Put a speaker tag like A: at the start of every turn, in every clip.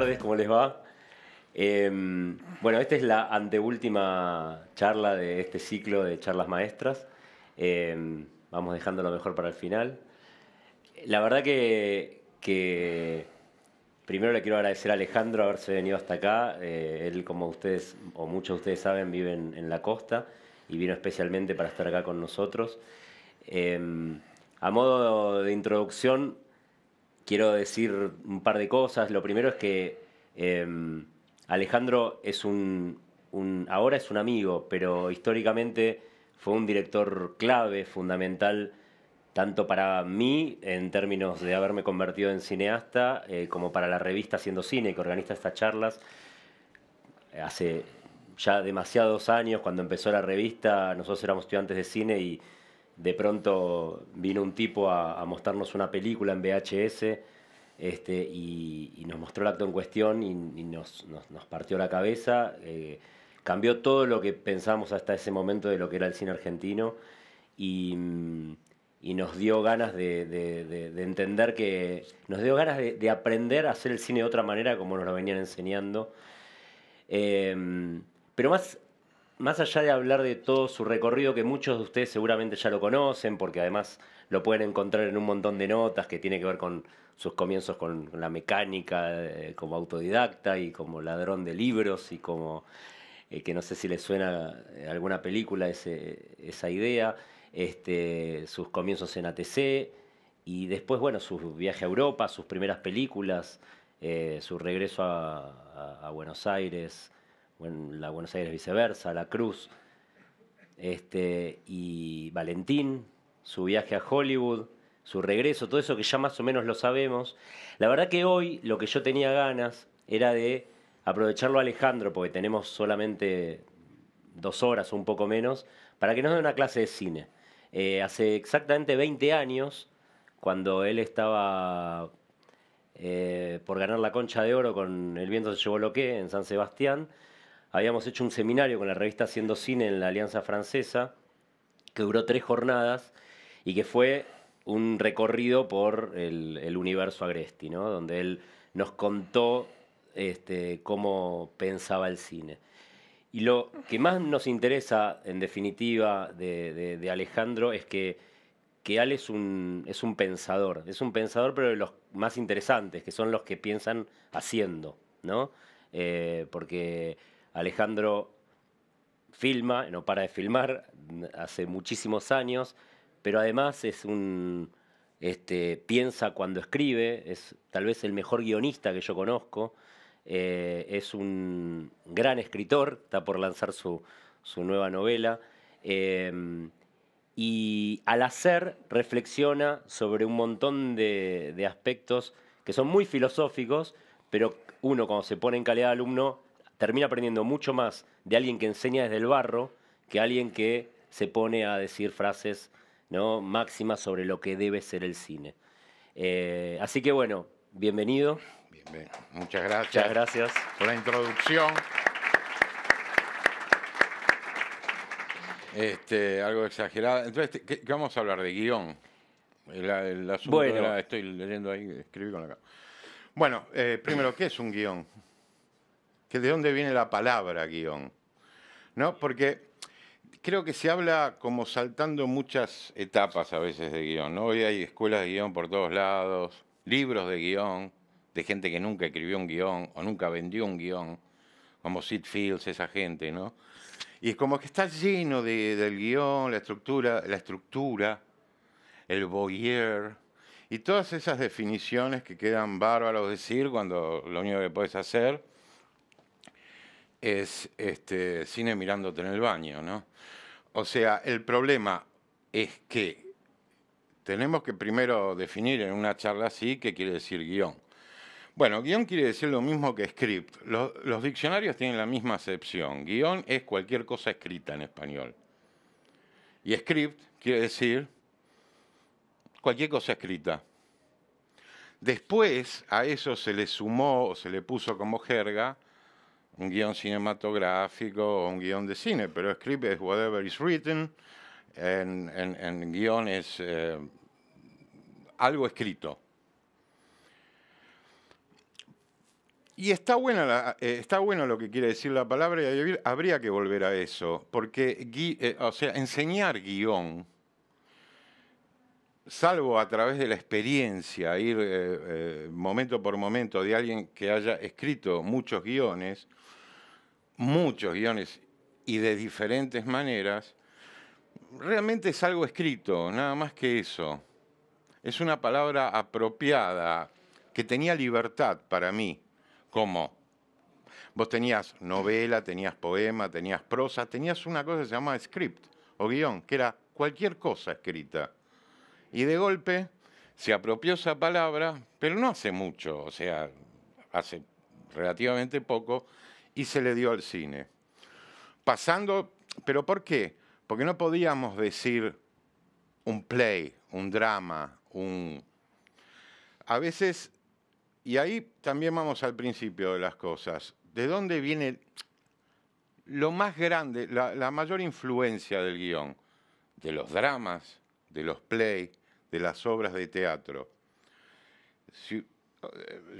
A: Buenas tardes, ¿cómo les va? Em, bueno, esta es la anteúltima charla de este ciclo de charlas maestras. Em, vamos dejando lo mejor para el final. La verdad que, primero le quiero agradecer a Alejandro haberse venido hasta acá. Eh, él, como ustedes o muchos de ustedes saben, vive en, en la costa y vino especialmente para estar acá con nosotros. Em, a modo de introducción, quiero decir un par de cosas. Lo primero es que em, Alejandro es un, ahora es un amigo, pero históricamente fue un director clave, fundamental, tanto para mí en términos de haberme convertido en cineasta, eh, como para la revista Haciendo Cine, que organiza estas charlas. Hace ya demasiados años, cuando empezó la revista, nosotros éramos estudiantes de cine y de pronto vino un tipo a, mostrarnos una película en VHS este, y, nos mostró el acto en cuestión y, nos, partió la cabeza. Eh, cambió todo lo que pensábamos hasta ese momento de lo que era el cine argentino y, nos dio ganas de, entender que. nos dio ganas de, aprender a hacer el cine de otra manera como nos lo venían enseñando. Eh, pero más más allá de hablar de todo su recorrido, que muchos de ustedes seguramente ya lo conocen, porque además lo pueden encontrar en un montón de notas que tiene que ver con sus comienzos con la mecánica, eh, como autodidacta y como ladrón de libros y como eh, que no sé si les suena eh, alguna película esa idea, este, sus comienzos en ATC y después, bueno, su viaje a Europa, sus primeras películas, su regreso a Buenos Aires la Buenos Aires viceversa, La Cruz, este, y Valentín, su viaje a Hollywood, su regreso, todo eso que ya más o menos lo sabemos. La verdad que hoy lo que yo tenía ganas era de aprovecharlo a Alejandro, porque tenemos solamente dos horas o un poco menos, para que nos dé una clase de cine. Eh, hace exactamente 20 años, cuando él estaba eh, por ganar la concha de oro con El viento se llevó lo que en San Sebastián, habíamos hecho un seminario con la revista Haciendo Cine en la Alianza Francesa, que duró tres jornadas y que fue un recorrido por el, universo Agresti, donde él nos contó este, cómo pensaba el cine. Y lo que más nos interesa, en definitiva, de, Alejandro es que, que Ale es un, es un pensador. Es un pensador, pero de los más interesantes, que son los que piensan haciendo, ¿no? Eh, porque Alejandro filma, no para de filmar, hace muchísimos años, pero además es un, este, piensa cuando escribe, es tal vez el mejor guionista que yo conozco, eh, es un gran escritor, está por lanzar su, nueva novela, eh, y al hacer reflexiona sobre un montón de, de, aspectos que son muy filosóficos, pero uno cuando se pone en calidad de alumno termina aprendiendo mucho más de alguien que enseña desde el barro que alguien que se pone a decir frases ¿no? máximas sobre lo que debe ser el cine. Eh, así que bueno, bienvenido.
B: Muchas gracias. Muchas gracias. Por la introducción. Este, algo exagerado. Entonces, ¿qué, vamos a hablar de guión? bueno. estoy leyendo ahí, escribí con Bueno, eh, primero, ¿qué es un guión? que de dónde viene la palabra guión. ¿No? Porque creo que se habla como saltando muchas etapas a veces de guión. ¿no? Hoy hay escuelas de guión por todos lados, libros de guión, de gente que nunca escribió un guión o nunca vendió un guión, como Sid Fields, esa gente, ¿no? Y es como que está lleno de, del guión, la estructura, la estructura, el voyeur, y todas esas definiciones que quedan bárbaros decir cuando lo único que puedes hacer es este, cine mirándote en el baño, ¿no? O sea, el problema es que tenemos que primero definir en una charla así qué quiere decir guión. Bueno, guión quiere decir lo mismo que script. Los, los diccionarios tienen la misma acepción. Guión es cualquier cosa escrita en español. Y script quiere decir cualquier cosa escrita. Después a eso se le sumó o se le puso como jerga un guión cinematográfico o un guión de cine, pero script es whatever is written, en, guión es eh, algo escrito. Y está, buena eh, está bueno lo que quiere decir la palabra y habría que volver a eso, porque eh, o sea, enseñar guión, salvo a través de la experiencia, ir momento por momento de alguien que haya escrito muchos guiones, muchos guiones y de diferentes maneras, realmente es algo escrito, nada más que eso. Es una palabra apropiada, que tenía libertad para mí, como vos tenías novela, tenías poema, tenías prosa, tenías una cosa que se llamaba script o guión, que era cualquier cosa escrita. Y de golpe se apropió esa palabra, pero no hace mucho, o sea, hace relativamente poco, y se le dio al cine. Pasando, pero ¿por qué? Porque no podíamos decir un play, un drama, un... A veces, y ahí también vamos al principio de las cosas, ¿de dónde viene lo más grande, la, mayor influencia del guión? De los dramas, de los play, de las obras de teatro. Eh,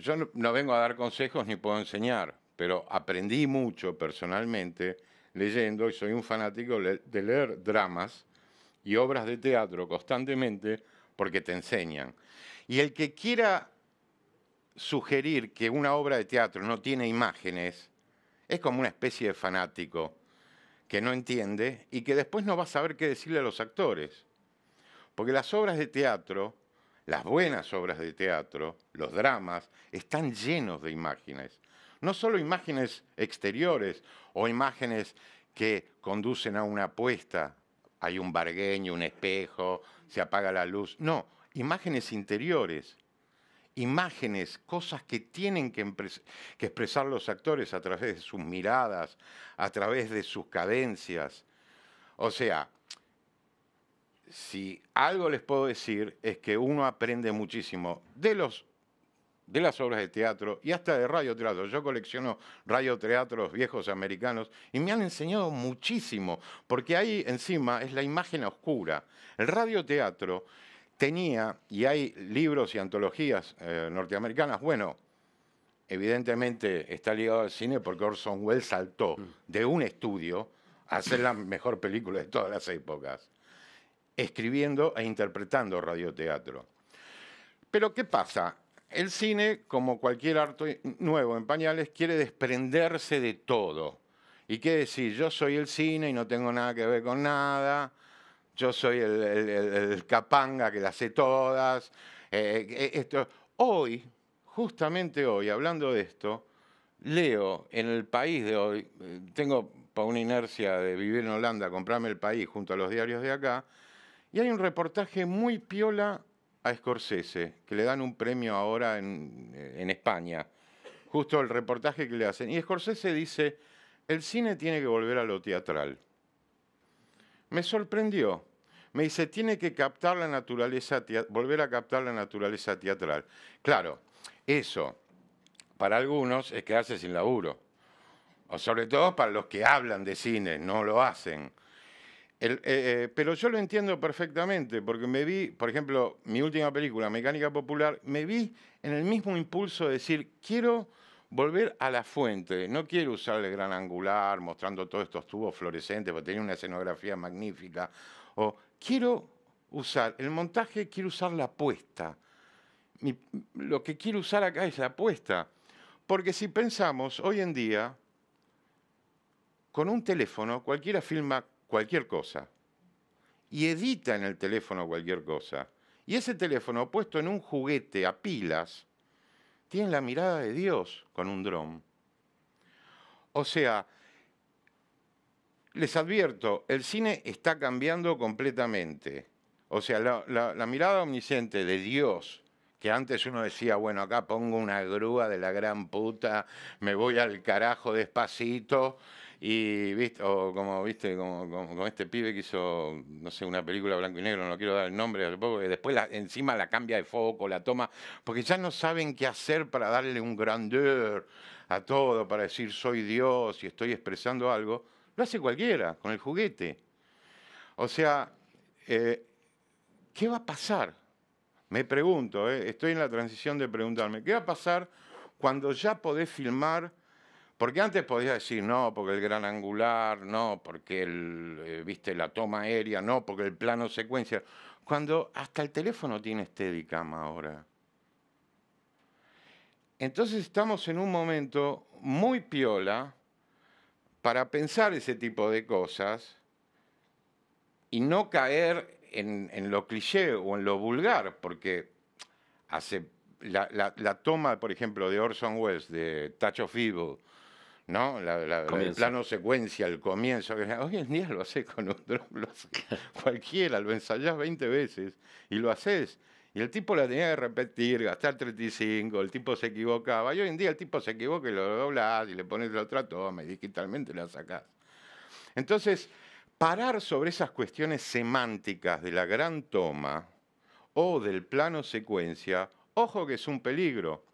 B: yo no vengo a dar consejos ni puedo enseñar, pero aprendí mucho personalmente leyendo y soy un fanático de leer dramas y obras de teatro constantemente porque te enseñan. Y el que quiera sugerir que una obra de teatro no tiene imágenes es como una especie de fanático que no entiende y que después no va a saber qué decirle a los actores. Porque las obras de teatro, las buenas obras de teatro, los dramas, están llenos de imágenes no solo imágenes exteriores o imágenes que conducen a una apuesta, hay un bargueño, un espejo, se apaga la luz, no, imágenes interiores, imágenes, cosas que tienen que, expresar los actores a través de sus miradas, a través de sus cadencias. O sea, si algo les puedo decir es que uno aprende muchísimo de los de las obras de teatro y hasta de radio teatro. Yo colecciono radio teatros viejos americanos y me han enseñado muchísimo, porque ahí encima es la imagen oscura. El radioteatro tenía, y hay libros y antologías eh, norteamericanas, bueno, evidentemente está ligado al cine porque Orson Welles saltó mm. de un estudio a hacer la mejor película de todas las épocas, escribiendo e interpretando radioteatro. Pero ¿qué pasa? El cine, como cualquier arte nuevo en pañales, quiere desprenderse de todo. ¿Y qué decir? Yo soy el cine y no tengo nada que ver con nada. Yo soy el, capanga que las sé todas. Eh, eh, eh, esto. Hoy, justamente hoy, hablando de esto, leo en el país de hoy, tengo una inercia de vivir en Holanda, comprarme el país junto a los diarios de acá, y hay un reportaje muy piola a Scorsese, que le dan un premio ahora eh, en, España, justo el reportaje que le hacen. Y Scorsese dice, el cine tiene que volver a lo teatral. Me sorprendió. Me dice, tiene que captar la naturaleza, volver a captar la naturaleza teatral. Claro, eso para algunos es quedarse sin laburo. O sobre todo para los que hablan de cine, no lo hacen. Eh, eh, pero yo lo entiendo perfectamente, porque me vi, por ejemplo, mi última película, Mecánica Popular, me vi en el mismo impulso de decir, quiero volver a la fuente, no quiero usar el gran angular mostrando todos estos tubos fluorescentes, porque tenía una escenografía magnífica, o quiero usar el montaje, quiero usar la puesta. lo que quiero usar acá es la puesta, porque si pensamos hoy en día, con un teléfono cualquiera filma cualquier cosa y edita en el teléfono cualquier cosa. Y ese teléfono puesto en un juguete a pilas tiene la mirada de Dios con un dron. O sea, les advierto, el cine está cambiando completamente. O sea, la, mirada omnisciente de Dios que antes uno decía, bueno, acá pongo una grúa de la gran puta, me voy al carajo despacito y, como, viste, con este pibe que hizo, no sé, una película blanco y negro, no quiero dar el nombre, después encima la cambia de foco, la toma, porque ya no saben qué hacer para darle un grandeur a todo, para decir soy Dios y estoy expresando algo. Lo hace cualquiera, con el juguete. O sea, eh, ¿qué va a pasar? Me pregunto, eh, estoy en la transición de preguntarme, ¿qué va a pasar cuando ya podés filmar porque antes podías decir, no, porque el gran angular, no, porque el, eh, viste, la toma aérea, no, porque el plano secuencia. Cuando hasta el teléfono tiene Steadicam ahora. Entonces estamos en un momento muy piola para pensar ese tipo de cosas y no caer en, lo cliché o en lo vulgar, porque hace la, toma, por ejemplo, de Orson Welles, de Touch of Evil, ¿no? el plano secuencia, el comienzo. Hoy en día lo haces con un cualquiera, lo ensayás 20 veces y lo haces. Y el tipo la tenía que repetir, gastar 35, el tipo se equivocaba. Y hoy en día el tipo se equivoca y lo doblás y le pones la otra toma y digitalmente la sacás. Entonces, parar sobre esas cuestiones semánticas de la gran toma o del plano secuencia, ojo que es un peligro,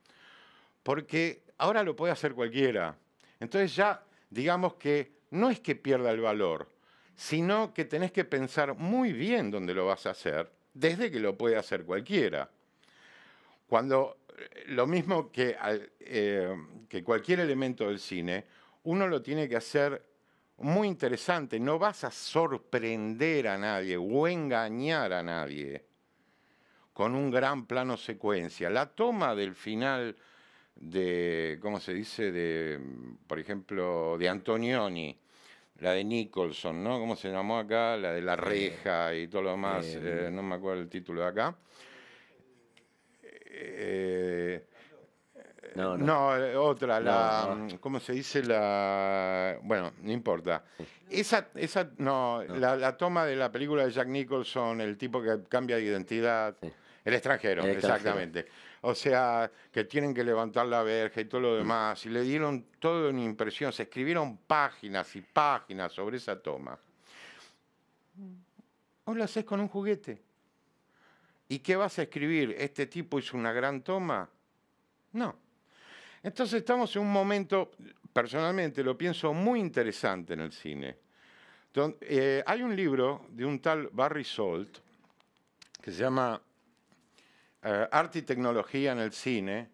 B: porque ahora lo puede hacer cualquiera. Entonces ya digamos que no es que pierda el valor, sino que tenés que pensar muy bien dónde lo vas a hacer, desde que lo puede hacer cualquiera. Cuando eh, lo mismo que, eh, que cualquier elemento del cine, uno lo tiene que hacer muy interesante, no vas a sorprender a nadie o engañar a nadie con un gran plano secuencia. La toma del final de, ¿cómo se dice? De, por ejemplo, de Antonioni, la de Nicholson, ¿no? ¿Cómo se llamó acá? La de La Reja y todo lo demás, eh, no me acuerdo el título de acá. Eh, no, no. no, otra, la, mm, ¿cómo se dice? La, bueno, no importa. Esa, esa no, la, toma de la película de Jack Nicholson, el tipo que cambia de identidad, el extranjero, exactamente o sea, que tienen que levantar la verja y todo lo demás. Y le dieron todo una impresión, se escribieron páginas y páginas sobre esa toma. O lo haces con un juguete. ¿Y qué vas a escribir? ¿Este tipo hizo una gran toma? No. Entonces estamos en un momento, personalmente lo pienso muy interesante en el cine. Eh, hay un libro de un tal Barry Salt que se llama eh, arte y Tecnología en el Cine,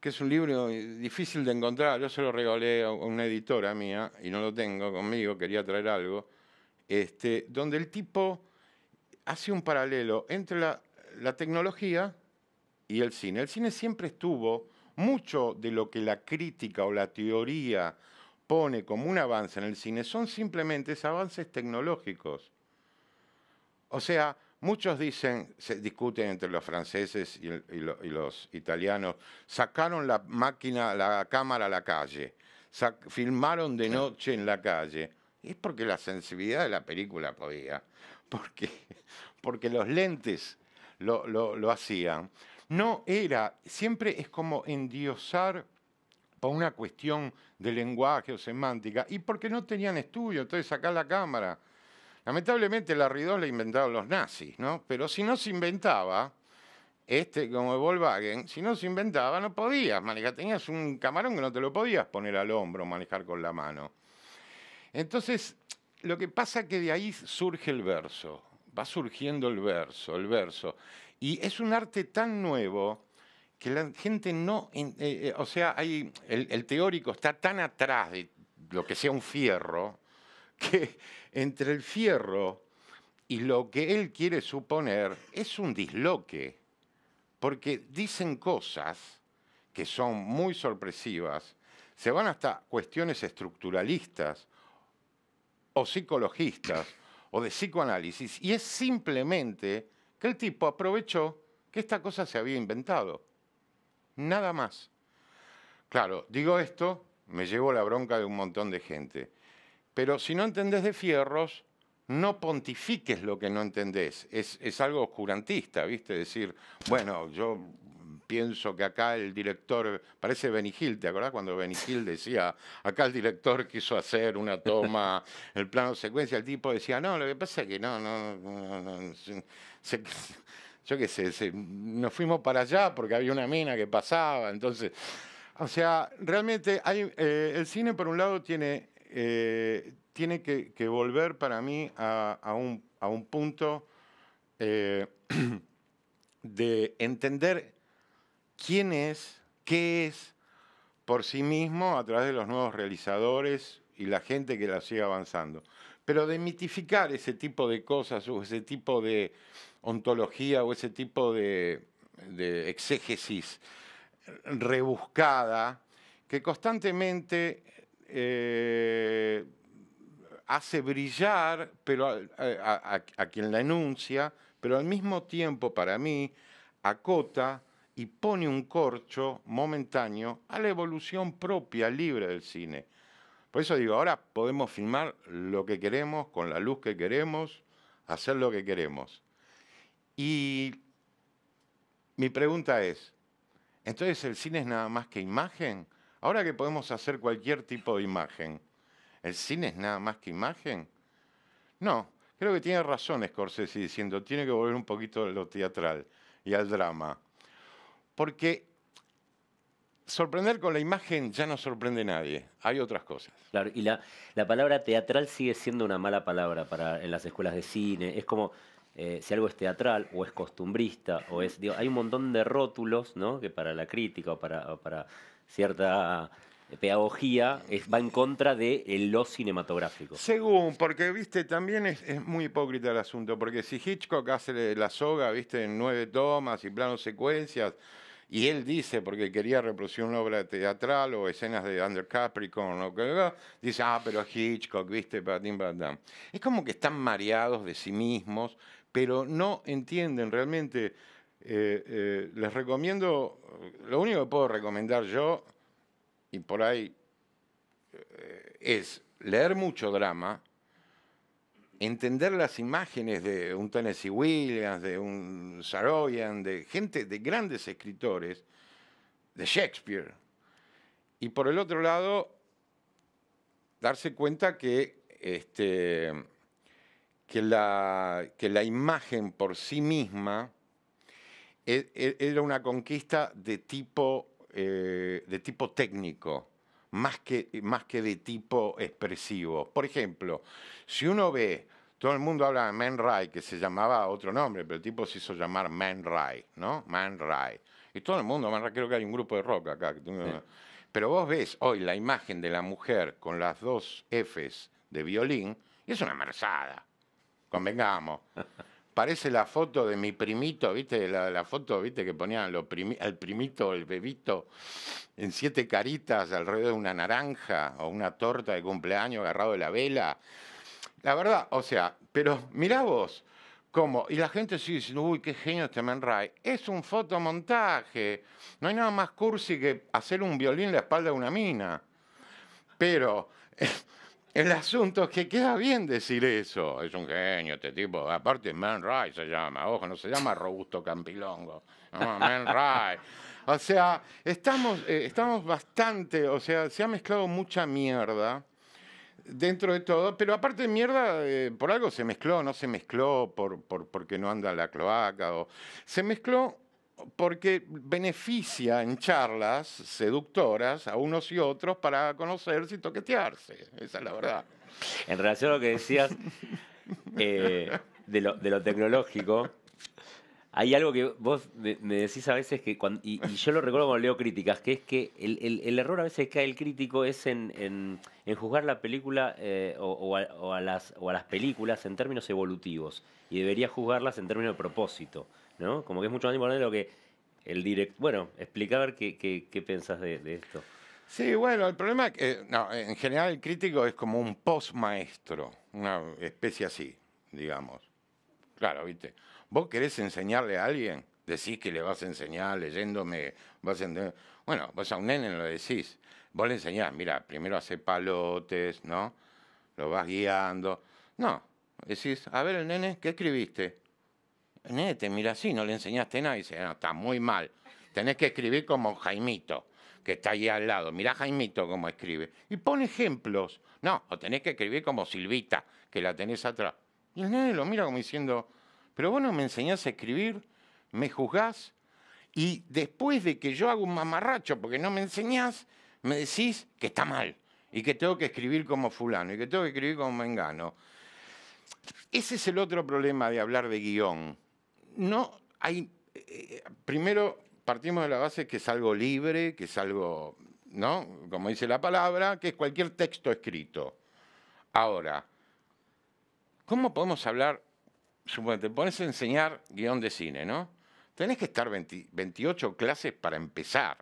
B: que es un libro difícil de encontrar. Yo se lo regalé a una editora mía y no lo tengo conmigo, quería traer algo. Este, donde el tipo hace un paralelo entre la, la tecnología y el cine. El cine siempre estuvo mucho de lo que la crítica o la teoría pone como un avance en el cine son simplemente avances tecnológicos. O sea, Muchos dicen, se discuten entre los franceses y, los italianos, sacaron la máquina, la cámara a la calle, filmaron de noche en la calle. es porque la sensibilidad de la película podía, porque, los lentes lo, lo hacían. No era, siempre es como endiosar por una cuestión de lenguaje o semántica, y porque no tenían estudio, entonces sacar la cámara Lamentablemente la Ridos la inventaron los nazis, ¿no? Pero si no se inventaba, este como el Volkswagen, si no se inventaba no podías manejar. Tenías un camarón que no te lo podías poner al hombro, manejar con la mano. Entonces, lo que pasa es que de ahí surge el verso, va surgiendo el verso, el verso. Y es un arte tan nuevo que la gente no, eh, eh, o sea, el teórico está tan atrás de lo que sea un fierro, que entre el fierro y lo que él quiere suponer es un disloque, porque dicen cosas que son muy sorpresivas, se van hasta cuestiones estructuralistas o psicologistas o de psicoanálisis, y es simplemente que el tipo aprovechó que esta cosa se había inventado. Nada más. Claro, digo esto, me llevo la bronca de un montón de gente. Pero si no entendés de fierros, no pontifiques lo que no entendés. Es, es algo oscurantista, ¿viste? Decir, bueno, yo pienso que acá el director, parece Benigil, ¿te acordás cuando Benigil decía, acá el director quiso hacer una toma, el plano secuencia, el tipo decía, no, lo que pasa es que no, no, no, no yo qué sé, nos fuimos para allá porque había una mina que pasaba, entonces, o sea, realmente hay, eh, el cine por un lado tiene eh, tiene que, volver para mí a, un, punto eh, de entender quién es, qué es por sí mismo a través de los nuevos realizadores y la gente que la sigue avanzando. Pero de mitificar ese tipo de cosas o ese tipo de ontología o ese tipo de, de exégesis rebuscada que constantemente eh, hace brillar pero a, quien la enuncia, pero al mismo tiempo para mí acota y pone un corcho momentáneo a la evolución propia, libre del cine. Por eso digo, ahora podemos filmar lo que queremos, con la luz que queremos, hacer lo que queremos. Y mi pregunta es, entonces el cine es nada más que imagen, Ahora que podemos hacer cualquier tipo de imagen, ¿el cine es nada más que imagen? No, creo que tiene razón Scorsese diciendo, tiene que volver un poquito a lo teatral y al drama. Porque sorprender con la imagen ya no sorprende a nadie, hay otras cosas. Claro, y la, palabra teatral sigue
A: siendo una mala palabra para, en las escuelas de cine, es como... Eh, si algo es teatral o es costumbrista o es hay un montón de rótulos ¿no? que para la crítica para, o para cierta eh, pedagogía va en contra de eh, lo cinematográfico. Según,
B: porque viste, también es, muy hipócrita el asunto, porque si Hitchcock hace la soga, viste, en nueve tomas y planos secuencias, y él dice, porque quería reproducir una obra teatral o escenas de Under Capricorn, o que, dice, ah, pero Hitchcock, viste, patín, Es como que están mareados de sí mismos, pero no entienden realmente eh, eh, les recomiendo, lo único que puedo recomendar yo, y por ahí, eh, es leer mucho drama, entender las imágenes de un Tennessee Williams, de un Saroyan, de gente, de grandes escritores, de Shakespeare. Y por el otro lado, darse cuenta que, este, que, la, que la imagen por sí misma, e-, e-, era una conquista de tipo, eh, de tipo técnico, más que, más que de tipo expresivo. Por ejemplo, si uno ve, todo el mundo habla de Man Ray, que se llamaba otro nombre, pero el tipo se hizo llamar Man Ray, ¿no? Man Ray. Y todo el mundo, Man Ray, creo que hay un grupo de rock acá. Pero vos ves hoy la imagen de la mujer con las dos Fs de violín, y es una marzada, convengamos. parece la foto de mi primito, ¿viste? La, foto, ¿viste? Que ponían al primito, el bebito, en siete caritas alrededor de una naranja o una torta de cumpleaños agarrado de la vela. La verdad, o sea, pero mirá vos cómo. Y la gente sigue diciendo, uy, qué genio este Man Ray. Es un fotomontaje. No hay nada más cursi que hacer un violín en la espalda de una mina. Pero. El asunto es que queda bien decir eso. Es un genio este tipo. Aparte, Man Ray se llama. Ojo, no se llama Robusto Campilongo. Man Ray. O sea, estamos, eh, estamos bastante, o sea, se ha mezclado mucha mierda dentro de todo, pero aparte de mierda, eh, por algo se mezcló, no se mezcló por, porque no anda la cloaca, o se mezcló porque beneficia en charlas seductoras a unos y otros para conocerse y toquetearse. Esa es la verdad.
A: En relación a lo que decías eh, de, lo, tecnológico, hay algo que vos me decís a veces que, y, yo lo recuerdo cuando leo críticas, que es que el, error a veces que hay el crítico es en, juzgar la película eh, o a las películas en términos evolutivos y debería juzgarlas en términos de propósito. ¿no? Como que es mucho más importante lo que el directo... Bueno, explica a ver qué, qué, pensás de, esto.
B: Sí, bueno, el problema es eh, que, no, en general el crítico es como un post-maestro, una especie así, digamos. Claro, viste, vos querés enseñarle a alguien, decís que le vas a enseñar leyéndome, vas a Bueno, vos a un nene lo decís, vos le enseñás, mira, primero hace palotes, ¿no? Lo vas guiando. No, decís, a ver el nene, ¿qué escribiste? El nene te mira así, no le enseñaste nada y dice, no, está muy mal. Tenés que escribir como Jaimito, que está ahí al lado. Mirá Jaimito cómo escribe. Y pon ejemplos. No, o tenés que escribir como Silvita, que la tenés atrás. Y el nene lo mira como diciendo, pero vos no me enseñás a escribir, me juzgás, y después de que yo hago un mamarracho porque no me enseñás, me decís que está mal y que tengo que escribir como fulano y que tengo que escribir como mengano. Ese es el otro problema de hablar de guión no hay, eh, primero partimos de la base que es algo libre, que es algo, ¿no? Como dice la palabra, que es cualquier texto escrito. Ahora, ¿cómo podemos hablar? Supongo, te pones a enseñar guión de cine, ¿no? Tenés que estar 28 clases para empezar,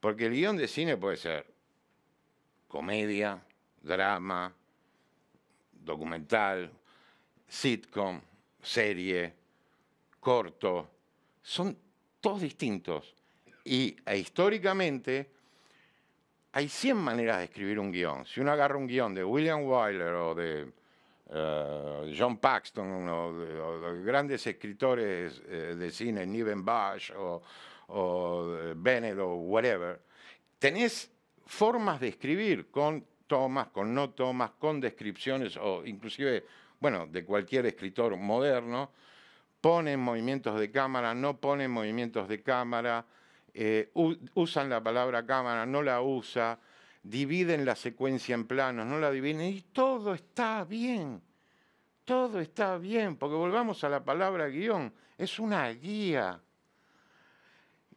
B: porque el guión de cine puede ser comedia, drama, documental, sitcom, serie, corto, son todos distintos. Y e históricamente hay 100 maneras de escribir un guión. Si uno agarra un guión de William Wyler o de eh, John Paxton o de, grandes escritores eh, de cine, Niven Bash o, o eh, Bennett o whatever, tenés formas de escribir con tomas, con no tomas, con descripciones o inclusive, bueno, de cualquier escritor moderno ponen movimientos de cámara, no ponen movimientos de cámara, eh, usan la palabra cámara, no la usa, dividen la secuencia en planos, no la dividen, y todo está bien, todo está bien, porque volvamos a la palabra guión, es una guía.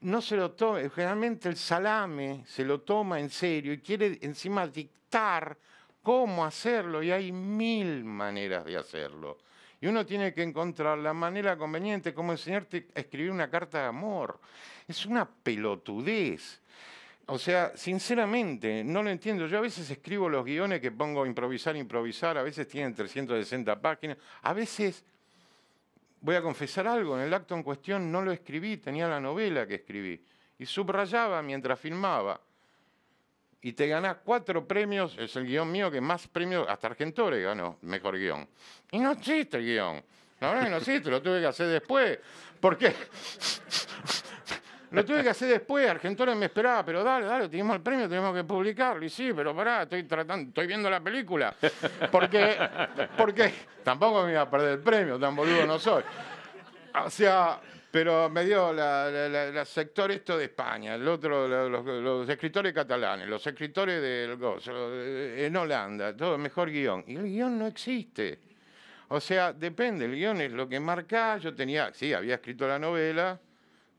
B: No se lo generalmente el salame se lo toma en serio y quiere encima dictar cómo hacerlo, y hay mil maneras de hacerlo y uno tiene que encontrar la manera conveniente, como enseñarte a escribir una carta de amor. Es una pelotudez. O sea, sinceramente, no lo entiendo. Yo a veces escribo los guiones que pongo improvisar, improvisar, a veces tienen 360 páginas, a veces, voy a confesar algo, en el acto en cuestión no lo escribí, tenía la novela que escribí y subrayaba mientras filmaba y te ganás cuatro premios, es el guión mío que más premios, hasta Argentores ganó mejor guión. Y no existe el guión. La verdad que no existe, lo tuve que hacer después. Porque lo tuve que hacer después, Argentores me esperaba, pero dale, dale, tenemos el premio, tenemos que publicarlo. Y sí, pero pará, estoy tratando, estoy viendo la película. Porque, porque tampoco me iba a perder el premio, tan boludo no soy. O sea, pero me dio la, sector esto de España, el otro, los, escritores catalanes, los escritores del Gozo, eh, en Holanda, todo mejor guión. Y el guión no existe. O sea, depende, el guión es lo que marca. Yo tenía, sí, había escrito la novela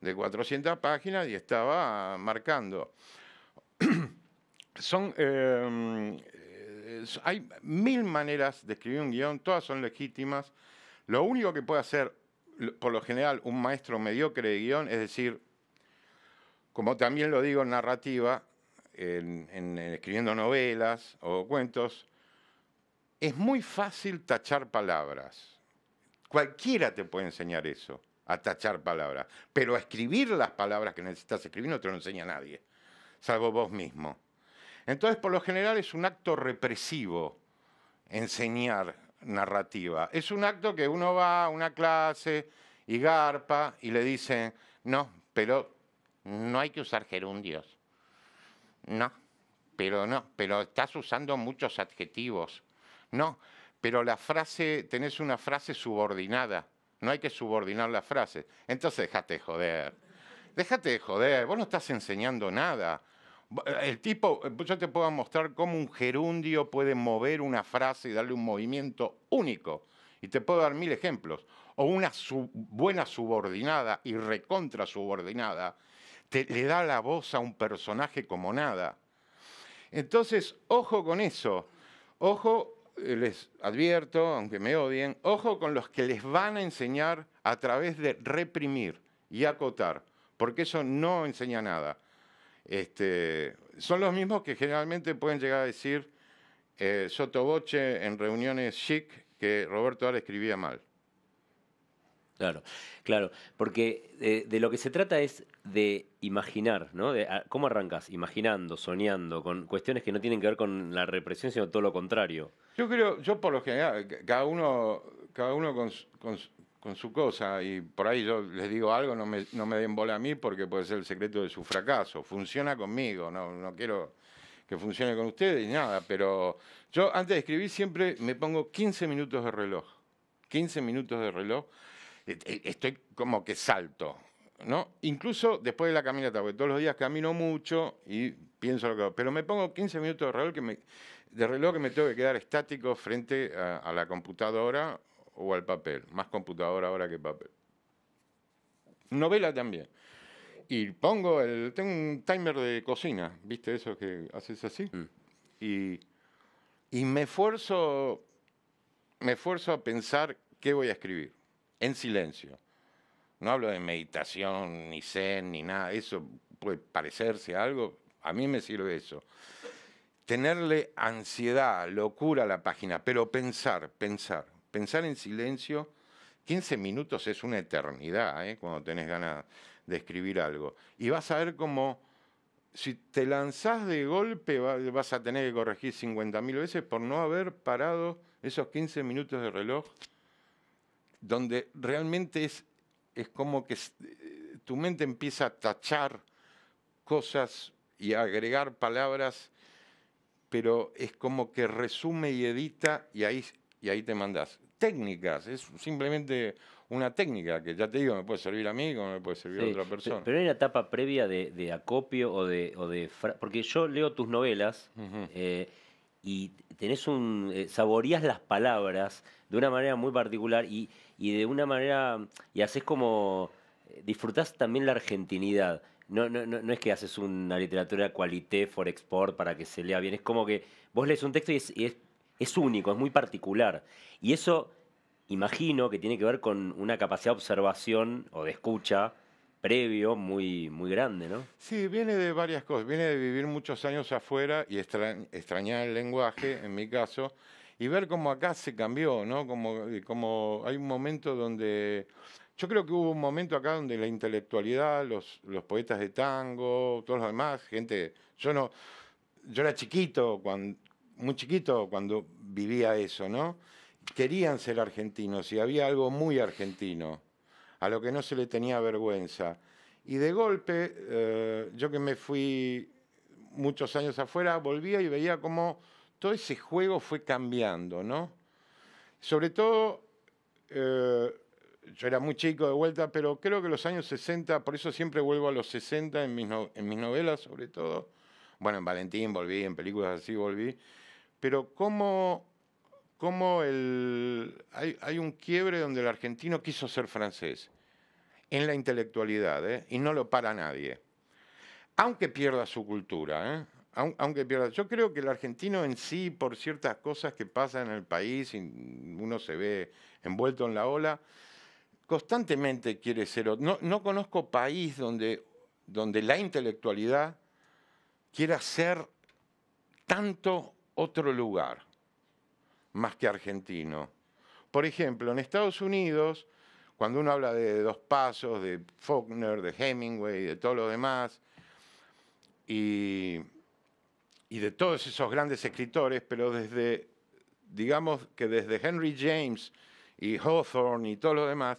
B: de 400 páginas y estaba marcando. son, eh, hay mil maneras de escribir un guión, todas son legítimas. Lo único que puede hacer por lo general, un maestro mediocre de guión, es decir, como también lo digo en narrativa, en, escribiendo novelas o cuentos, es muy fácil tachar palabras. Cualquiera te puede enseñar eso, a tachar palabras. Pero a escribir las palabras que necesitas escribir no te lo enseña nadie, salvo vos mismo. Entonces, por lo general, es un acto represivo enseñar narrativa. Es un acto que uno va a una clase y garpa y le dicen, no, pero no hay que usar gerundios. No, pero no, pero estás usando muchos adjetivos. No, pero la frase, tenés una frase subordinada. No hay que subordinar la frase. Entonces déjate de joder. Déjate de joder, vos no estás enseñando nada. Eh, el tipo, eh, pues, yo te puedo mostrar cómo un gerundio puede mover una frase y darle un movimiento único. Y te puedo dar mil ejemplos. O una buena subordinada y recontra subordinada te, le da la voz a un personaje como nada. Entonces, ojo con eso. Ojo, eh, les advierto, aunque me odien, ojo con los que les van a enseñar a través de reprimir y acotar, porque eso no enseña nada. Este, son los mismos que generalmente pueden llegar a decir eh, sotoboche en reuniones chic que Roberto Ara escribía mal. Claro, claro,
A: porque eh, de, lo que se trata es de imaginar, ¿no? Ah, ¿Cómo arrancas? Imaginando, soñando, con cuestiones que no tienen que ver con la represión, sino todo lo contrario.
B: Yo creo, yo por lo general, cada uno, cada uno con, con, con su cosa y por ahí yo les digo algo, no me, no den bola a mí porque puede ser el secreto de su fracaso. Funciona conmigo, no, no quiero que funcione con ustedes y nada, pero yo antes de escribir siempre me pongo 15 minutos de reloj. 15 minutos de reloj, e, e, estoy como que salto, ¿no? Incluso después de la caminata, porque todos los días camino mucho y pienso lo que pero me pongo 15 minutos de reloj que me, de reloj que me tengo que quedar estático frente a la computadora o al papel. Más computadora ahora que papel. Novela también. Y pongo el. Tengo un timer de cocina, ¿viste eso que haces así? Mm. Y, y me esfuerzo. Me esfuerzo a pensar qué voy a escribir. En silencio. No hablo de meditación, ni zen, ni nada. Eso puede parecerse a algo. A mí me sirve eso. Tenerle ansiedad, locura a la página, pero pensar, pensar pensar en silencio, 15 minutos es una eternidad ¿eh? cuando tenés ganas de escribir algo. Y vas a ver cómo, si te lanzás de golpe, vas a tener que corregir 50.000 veces por no haber parado esos 15 minutos de reloj, donde realmente es, es como que eh, tu mente empieza a tachar cosas y a agregar palabras, pero es como que resume y edita y ahí, y ahí te mandás técnicas, es simplemente una técnica que ya te digo, me puede servir a mí como me puede servir a otra persona. Pero en una etapa previa de, acopio o de... porque
A: yo leo tus novelas eh, y tenés un... Eh, saborías las palabras de una manera muy particular y, de una manera... y haces como... Eh, disfrutás también la argentinidad. No, no, es que haces una literatura cualité for export para que se lea bien, es como que vos lees un texto y es es único, es muy particular. Y eso, imagino, que tiene que ver con una capacidad de observación o de escucha
B: previo muy, muy grande, ¿no? Sí, viene de varias cosas. Viene de vivir muchos años afuera y extrañar el lenguaje, en mi caso, y ver cómo acá se cambió, ¿no? Como, eh, como hay un momento donde... Yo creo que hubo un momento acá donde la intelectualidad, los, los poetas de tango, todos los demás, gente... Yo no... Yo era chiquito cuando, muy chiquito cuando vivía eso, ¿no? Querían ser argentinos y había algo muy argentino, a lo que no se le tenía vergüenza. Y de golpe, eh, yo que me fui muchos años afuera, volvía y veía cómo todo ese juego fue cambiando, ¿no? Sobre todo, eh, yo era muy chico de vuelta, pero creo que los años 60, por eso siempre vuelvo a los 60 en mis, en mis novelas, sobre todo. Bueno, en Valentín volví, en películas así volví. Pero cómo, el, hay, un quiebre donde el argentino quiso ser francés, en la intelectualidad, ¿eh? y no lo para nadie. Aunque pierda su cultura, ¿eh? aunque pierda. Yo creo que el argentino en sí, por ciertas cosas que pasan en el país, uno se ve envuelto en la ola, constantemente quiere ser otro. No, conozco país donde, donde la intelectualidad quiera ser tanto otro lugar más que argentino. Por ejemplo, en Estados Unidos, cuando uno habla de Dos Pasos, de Faulkner, de Hemingway, de todo lo demás, y, de todos esos grandes escritores, pero desde, digamos que desde Henry James y Hawthorne y todo lo demás,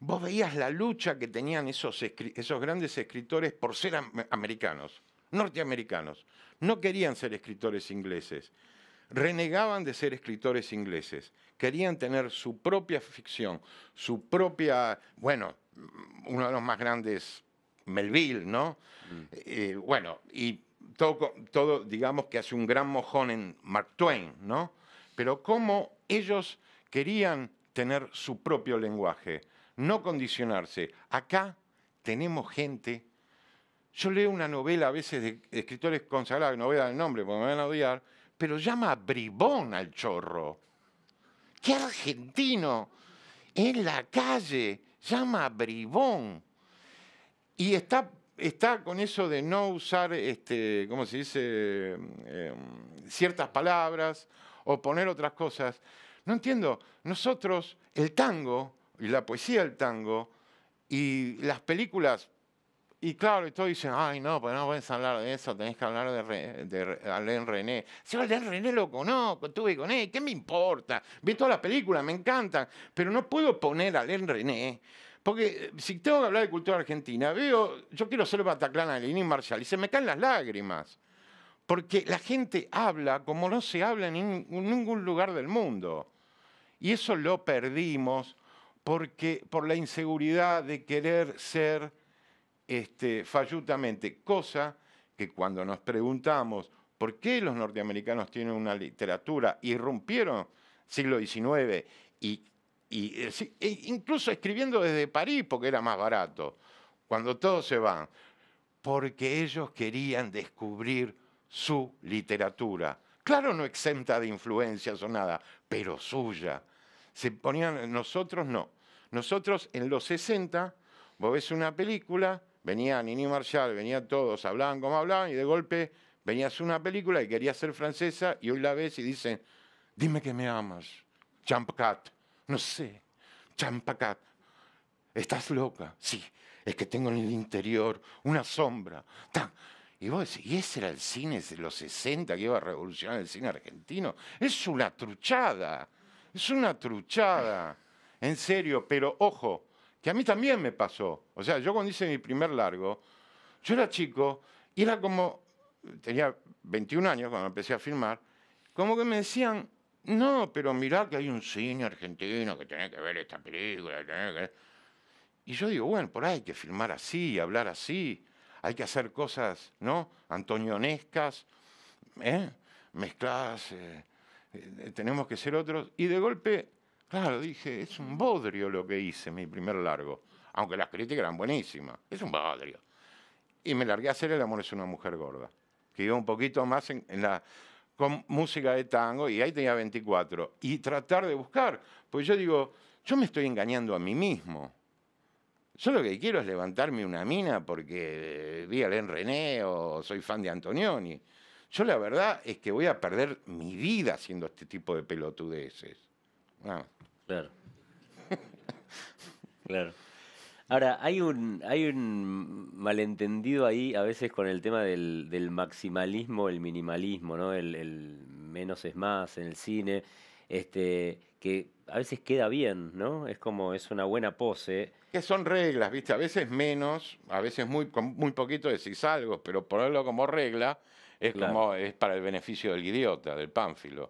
B: vos veías la lucha que tenían esos, esos grandes escritores por ser americanos, norteamericanos, no querían ser escritores ingleses, renegaban de ser escritores ingleses, querían tener su propia ficción, su propia, bueno, uno de los más grandes, Melville, ¿no? Mm. Eh, bueno, y todo, todo, digamos que hace un gran mojón en Mark Twain, ¿no? Pero cómo ellos querían tener su propio lenguaje, no condicionarse. Acá tenemos gente yo leo una novela a veces de, escritores consagrados, no voy a dar el nombre porque me van a odiar, pero llama bribón al chorro. ¡Qué argentino! En la calle llama bribón. Y está, está con eso de no usar, este, ¿cómo se dice?, em, ciertas palabras o poner otras cosas. No entiendo, nosotros, el tango y la poesía del tango y las películas y claro, y todos dicen, ay, no, pues no puedes hablar de eso, tenés que hablar de, Alain René. Si Alain René lo conozco, estuve con él, ¿qué me importa? Vi todas las películas, me encantan, pero no puedo poner a Alain René. Porque eh, si tengo que hablar de cultura argentina, veo, yo quiero ser Bataclan, a Lenín Marshall y se me caen las lágrimas. Porque la gente habla como no se habla en ningún lugar del mundo. Y eso lo perdimos porque, por la inseguridad de querer ser este, fallutamente, cosa que cuando nos preguntamos por qué los norteamericanos tienen una literatura, irrumpieron siglo XIX y, eh, e incluso escribiendo desde París porque era más barato, cuando todos se van, porque ellos querían descubrir su literatura. Claro, no exenta de influencias o nada, pero suya. Se ponían, nosotros no. Nosotros en los 60, vos ves una película venía Nini Marshall, venía todos, hablaban como hablaban y de golpe venías una película y quería ser francesa y hoy la ves y dicen, dime que me amas, Champacat, no sé, Champacat, estás loca, sí, es que tengo en el interior una sombra. Y vos decís, ¿y ese era el cine de los 60 que iba a revolucionar el cine argentino? Es una truchada, es una truchada, en serio, pero ojo, que a mí también me pasó. O sea, yo cuando hice mi primer largo, yo era chico y era como, tenía 21 años cuando empecé a filmar, como que me decían, no, pero mirá que hay un cine argentino que tiene que ver esta película. Y yo digo, bueno, por ahí hay que filmar así, hablar así, hay que hacer cosas, ¿no? Antonionescas, ¿eh? mezcladas, eh, eh, tenemos que ser otros. Y de golpe Claro, dije, es un bodrio lo que hice, mi primer largo. Aunque las críticas eran buenísimas, es un bodrio. Y me largué a hacer El amor es una mujer gorda, que iba un poquito más en, la, con música de tango, y ahí tenía 24. Y tratar de buscar, pues yo digo, yo me estoy engañando a mí mismo. Yo lo que quiero es levantarme una mina porque eh, vi a Len René o soy fan de Antonioni. Yo la verdad es que voy a perder mi vida haciendo este tipo de pelotudeces. Claro. claro. Ahora, hay
A: un, hay un malentendido ahí a veces con el tema del, maximalismo, el minimalismo, ¿no? El, menos es más en el cine, este,
B: que a veces queda bien, ¿no? Es como, es una buena pose. Que son reglas, ¿viste? A veces menos, a veces muy, con muy poquito decís algo, pero ponerlo como regla es como, es para el beneficio del idiota, del pánfilo.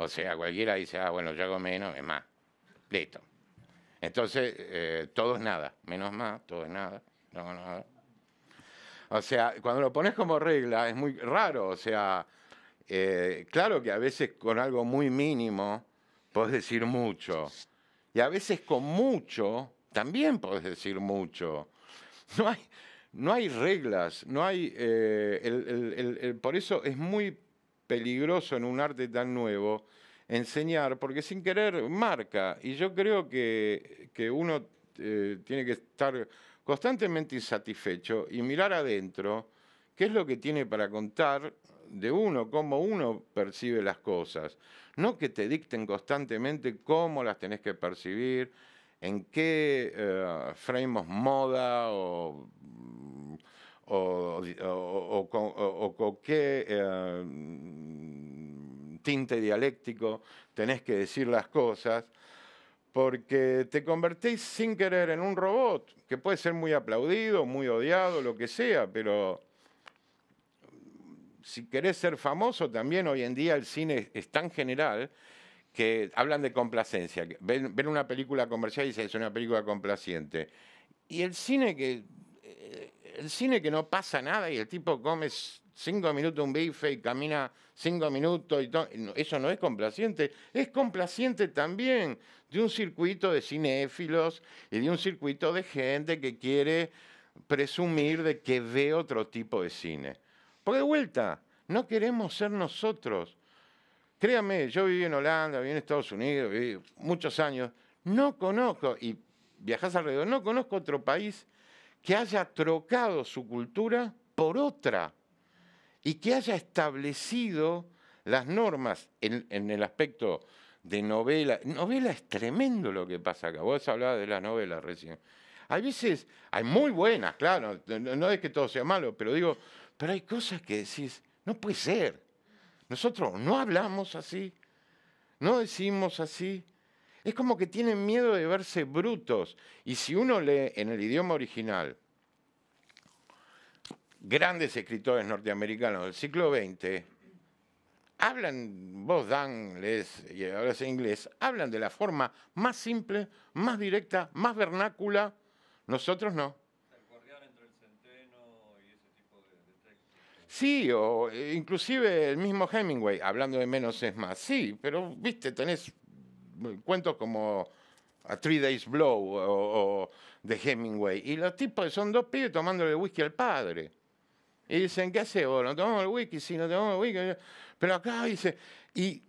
B: O sea, cualquiera dice, ah, bueno, yo hago menos, es más. Listo. Entonces, eh, todo es nada. Menos más, todo es nada. O sea, cuando lo pones como regla es muy raro. O sea, eh, claro que a veces con algo muy mínimo podés decir mucho. Y a veces con mucho también podés decir mucho. No hay, no hay reglas, no hay. Eh, por eso es muy peligroso en un arte tan nuevo enseñar, porque sin querer marca. Y yo creo que, uno eh, tiene que estar constantemente insatisfecho y mirar adentro qué es lo que tiene para contar de uno, cómo uno percibe las cosas. No que te dicten constantemente cómo las tenés que percibir, en qué frame eh, frames moda o o, con qué em, tinte dialéctico tenés que decir las cosas, porque te convertís sin querer en un robot, que puede ser muy aplaudido, muy odiado, lo que sea, pero mm, si querés ser famoso también hoy en día el cine es tan general que hablan de complacencia. Ven, una película comercial y dicen es una película complaciente. Y el cine que eh, el cine que no pasa nada y el tipo come cinco minutos un bife y camina cinco minutos y todo. Eso no es complaciente. Es complaciente también de un circuito de cinéfilos y de un circuito de gente que quiere presumir de que ve otro tipo de cine. Porque de vuelta, no queremos ser nosotros. Créame, yo viví en Holanda, viví en Estados Unidos, viví muchos años. No conozco, y viajás alrededor, no conozco otro país que haya trocado su cultura por otra y que haya establecido las normas en, el aspecto de novela. Novela es tremendo lo que pasa acá. Vos hablabas de las novelas recién. Hay veces, hay muy buenas, claro, no es que todo sea malo, pero digo, pero hay cosas que decís, no puede ser. Nosotros no hablamos así, no decimos así, es como que tienen miedo de verse brutos. Y si uno lee en el idioma original grandes escritores norteamericanos del siglo XX, hablan, vos dan, les, y hablas en inglés, hablan de la forma más simple, más directa, más vernácula. Nosotros no. Sí, o eh, inclusive el mismo Hemingway, hablando de menos es más. Sí, pero viste, tenés cuentos como A Three Days Blow o, de Hemingway. Y los tipos son dos pibes tomándole whisky al padre. Y dicen, ¿qué hace vos? ¿No tomamos el whisky? Sí, no tomamos el whisky. Pero acá dice, y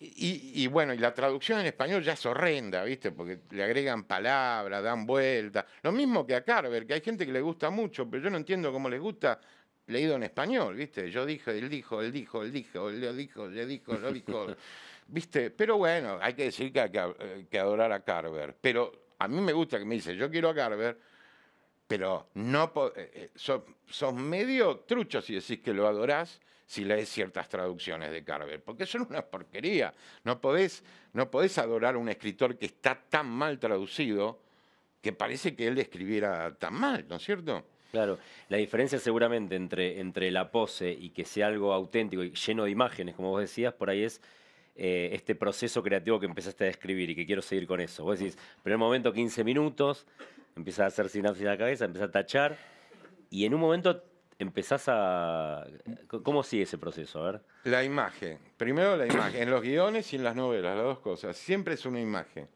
B: y, bueno, y la traducción en español ya es horrenda, ¿viste? Porque le agregan palabras, dan vueltas. Lo mismo que a Carver, que hay gente que le gusta mucho, pero yo no entiendo cómo les gusta leído en español, ¿viste? Yo dije, él dijo, él dijo, él dijo, él dijo, él dijo, dijo, dijo. ¿Viste? Pero bueno, hay que decir que eh, que, adorar a Carver. Pero a mí me gusta que me dice, yo quiero a Carver, pero no eh, eh, sos, medio trucho si decís que lo adorás si lees ciertas traducciones de Carver, porque son una porquería. No podés, no podés adorar a un escritor que está tan mal traducido que parece que él escribiera tan mal, ¿no es cierto? Claro, la diferencia seguramente entre, entre la pose y que sea
A: algo auténtico y lleno de imágenes, como vos decías, por ahí es eh, este proceso creativo que empezaste a describir y que quiero seguir con eso. Vos decís, primer momento 15 minutos, empiezas a hacer sinapsis de la cabeza, empiezas a tachar y en un momento empezás a... ¿Cómo sigue
B: ese proceso? ver. La imagen. Primero la imagen. En los guiones y en las novelas, las dos cosas. Siempre es una imagen.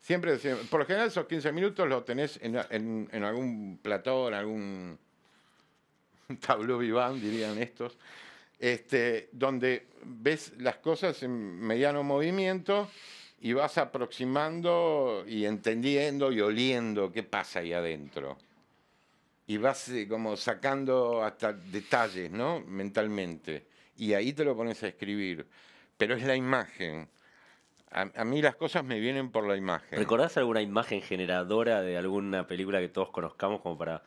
B: Siempre, por lo general esos 15 minutos lo tenés en, algún plató, en algún tableau vivant, dirían estos este, donde ves las cosas en mediano movimiento y vas aproximando y entendiendo y oliendo qué pasa ahí adentro. Y vas eh, como sacando hasta detalles, ¿no? Mentalmente. Y ahí te lo pones a escribir. Pero es la imagen. A, a, mí
A: las cosas me vienen por la imagen. ¿Recordás alguna imagen generadora de alguna película que todos conozcamos como para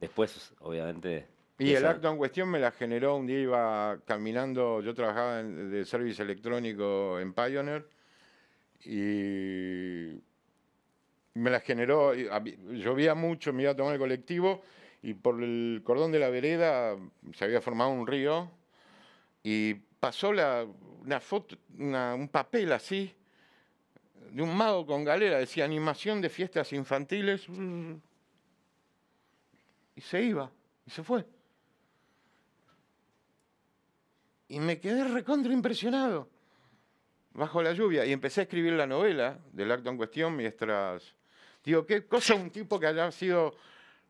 A: después, obviamente, y el acto
B: en cuestión me la generó un día, iba caminando, yo trabajaba de servicio electrónico en Pioneer y me la generó, llovía mucho, me iba a tomar el colectivo y por el cordón de la vereda se había formado un río y pasó una foto, un papel así de un mago con galera, decía animación de fiestas infantiles y se iba, y se fue. y me quedé recontra impresionado bajo la lluvia y empecé a escribir la novela del acto en cuestión mientras digo qué cosa un tipo que haya sido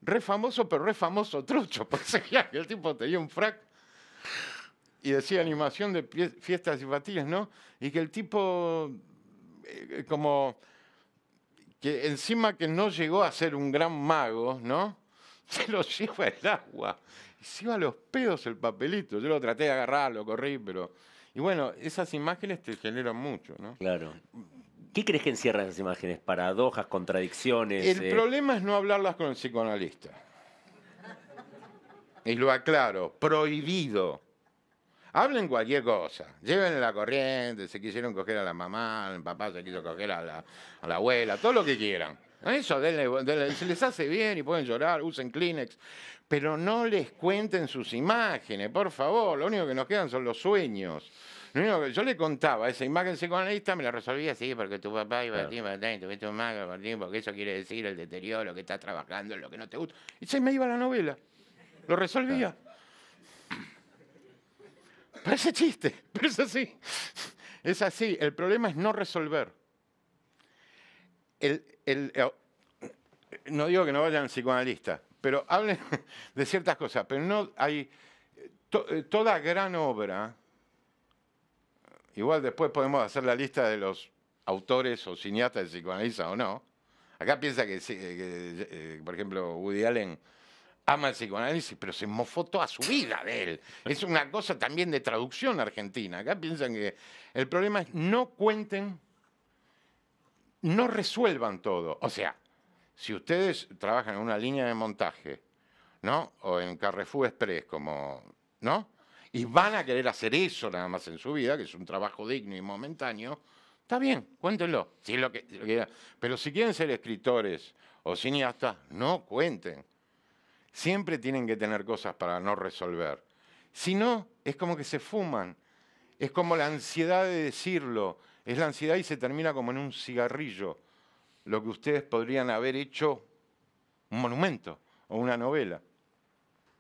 B: re famoso pero re famoso trucho porque el tipo tenía un frac y decía animación de fiestas y batillas, ¿no? Y que el tipo eh, eh, como que encima que no llegó a ser un gran mago, ¿no? Se lo lleva el agua se iba a los pedos el papelito. Yo lo traté de agarrar, lo corrí, pero. Y bueno, esas imágenes te generan mucho, ¿no? Claro.
A: ¿Qué crees que encierran esas imágenes? ¿Paradojas, contradicciones? El eh.
B: problema es no hablarlas con el psicoanalista. Y lo aclaro, prohibido. Hablen cualquier cosa, llévenle la corriente, se quisieron coger a la mamá, el papá se quiso coger a la abuela, todo lo que quieran. Eso, se les hace bien y pueden llorar, usen Kleenex, pero no les cuenten sus imágenes, por favor. Lo único que nos quedan son los sueños. yo le contaba esa imagen psicoanalista, me la resolvía así, porque tu papá iba a ti, tu porque eso quiere decir el deterioro, que estás trabajando, lo que no te gusta. Y se me iba la novela. Lo resolvía. Parece chiste, pero es así. Es así. El problema es no resolver. Eh, no digo que no vayan psicoanalista pero hablen de ciertas cosas, pero no hay... Eh, toda gran obra, igual después podemos hacer la lista de los autores o cineastas de psicoanalista o no. Acá piensa que, eh, por ejemplo, Woody Allen ama el psicoanálisis, pero se mofó toda su vida de él. Es una cosa también de traducción argentina. Acá piensan que el problema es no cuenten no resuelvan todo. O sea, si ustedes trabajan en una línea de montaje, ¿no? O en Carrefour Express, como, ¿no? Y van a querer hacer eso nada más en su vida, que es un trabajo digno y momentáneo, está bien, cuéntenlo. Si pero si quieren ser escritores o cineastas, no cuenten. Siempre tienen que tener cosas para no resolver. Si no, es como que se fuman. Es como la ansiedad de decirlo es la ansiedad y se termina como en un cigarrillo, lo que ustedes podrían haber hecho un monumento o una novela.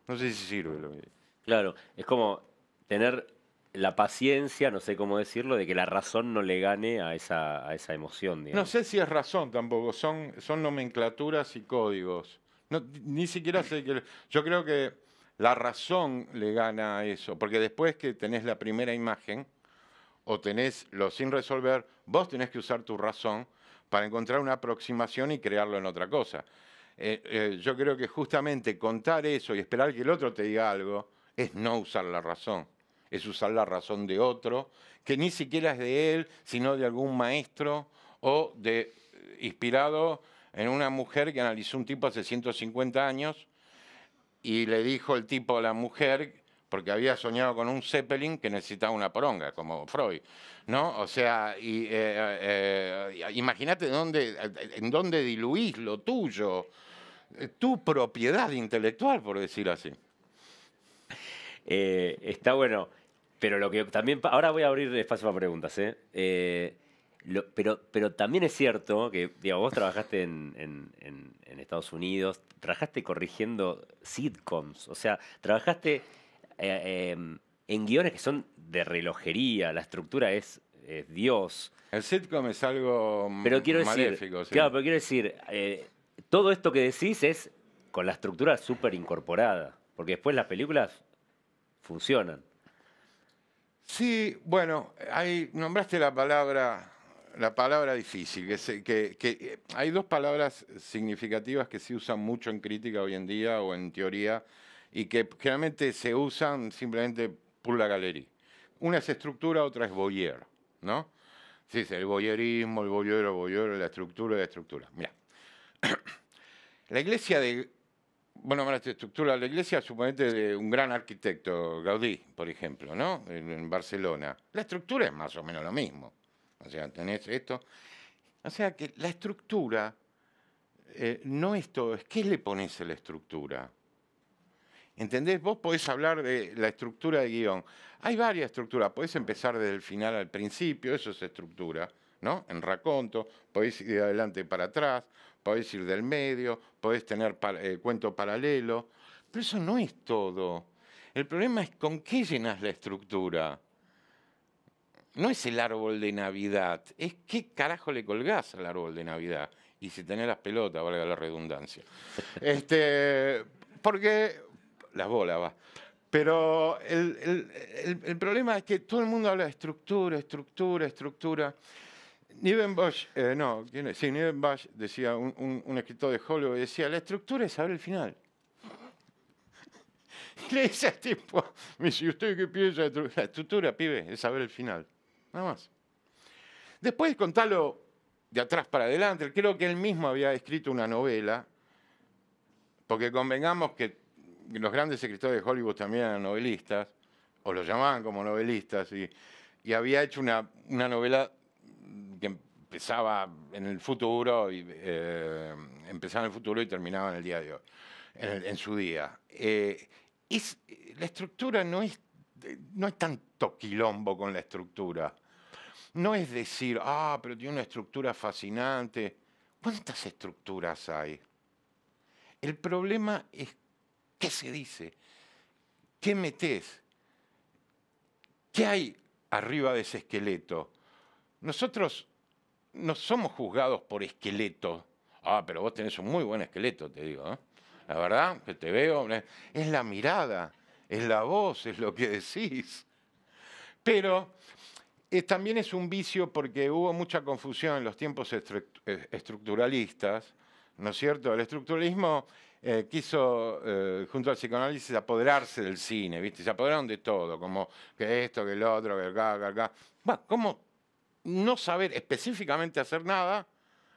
B: No sé si sirve Claro, es como
A: tener la paciencia, no sé cómo decirlo, de que la razón no le gane a esa, a esa emoción. No
B: sé si es razón tampoco, son, son nomenclaturas y códigos. ni siquiera sé que... Yo creo que la razón le gana a eso, porque después que tenés la primera imagen, o tenés lo sin resolver, vos tenés que usar tu razón para encontrar una aproximación y crearlo en otra cosa. Eh, eh, yo creo que justamente contar eso y esperar que el otro te diga algo es no usar la razón, es usar la razón de otro, que ni siquiera es de él, sino de algún maestro o de eh, inspirado en una mujer que analizó un tipo hace 150 años y le dijo el tipo a la mujer porque había soñado con un Zeppelin que necesitaba una poronga, como Freud, ¿no? O sea, eh, eh, eh, imagínate dónde, en dónde diluís lo tuyo, tu propiedad intelectual, por decirlo así. está
A: bueno, pero lo que también... Ahora voy a abrir espacio para preguntas, ¿eh? pero, pero también es cierto que, digo, vos trabajaste en Estados Unidos, trabajaste corrigiendo sitcoms, o sea, trabajaste eh, eh, en guiones que son de relojería, la estructura es, Dios. El sitcom es algo pero maléfico. Claro, pero quiero decir, eh, todo esto que decís es con la estructura súper incorporada, porque después las películas funcionan.
B: Sí, bueno, nombraste la palabra la palabra difícil, que, hay dos palabras significativas que se usan mucho en crítica hoy en día o en teoría y que generalmente se usan simplemente por la galería. Una es estructura, otra es boyer, ¿no? Sí, el boyerismo, el boyero, el boyero, la estructura, la estructura. Mira, la iglesia de, bueno, estructura, la iglesia suponente de un gran arquitecto, Gaudí, por ejemplo, ¿no? En, Barcelona. La estructura es más o menos lo mismo. O sea, tenés esto. O sea que la estructura, eh, no esto, es qué le pones a la estructura. ¿Entendés? Vos podés hablar de la estructura de guión. Hay varias estructuras. Podés empezar desde el final al principio, eso es estructura, ¿no? En raconto, podés ir de adelante para atrás, podés ir del medio, podés tener eh, cuento paralelo. Pero eso no es todo. El problema es con qué llenas la estructura. No es el árbol de Navidad, es qué carajo le colgás al árbol de Navidad. Y si tenés las pelotas, valga la redundancia. este, porque las bolas va. Pero el, problema es que todo el mundo habla de estructura, estructura, estructura. Niven eh, no, ¿quién es? Sí, decía, un, escritor de Hollywood, decía, la estructura es saber el final. Y le dice al tipo, me dice, ¿usted qué piensa? de La estructura, pibe, es saber el final. Nada más. Después contarlo de atrás para adelante. Creo que él mismo había escrito una novela, porque convengamos que los grandes escritores de Hollywood también eran novelistas, o los llamaban como novelistas, y, había hecho una, novela que empezaba en el futuro, y, eh, empezaba en el futuro y terminaba en el día de hoy, en, su día. Eh, la estructura no es, no es tanto quilombo con la estructura. No es decir, ah, pero tiene una estructura fascinante. ¿Cuántas estructuras hay? El problema es ¿Qué se dice? ¿Qué metes? ¿Qué hay arriba de ese esqueleto? Nosotros no somos juzgados por esqueleto. Ah, pero vos tenés un muy buen esqueleto, te digo. ¿eh? La verdad, que te veo. ¿eh? Es la mirada, es la voz, es lo que decís. Pero eh, también es un vicio porque hubo mucha confusión en los tiempos estructuralistas, ¿no es cierto? El estructuralismo eh, quiso, eh, junto al psicoanálisis, apoderarse del cine, ¿viste? Se apoderaron de todo, como que esto, que el otro, que acá, que acá. Bueno, ¿cómo no saber específicamente hacer nada,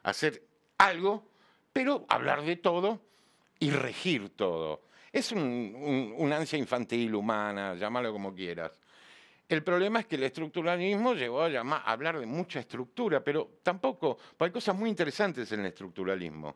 B: hacer algo, pero hablar de todo y regir todo? Es un, una ansia infantil, humana, llámalo como quieras. El problema es que el estructuralismo llegó a, llamar, a hablar de mucha estructura, pero tampoco, hay cosas muy interesantes en el estructuralismo.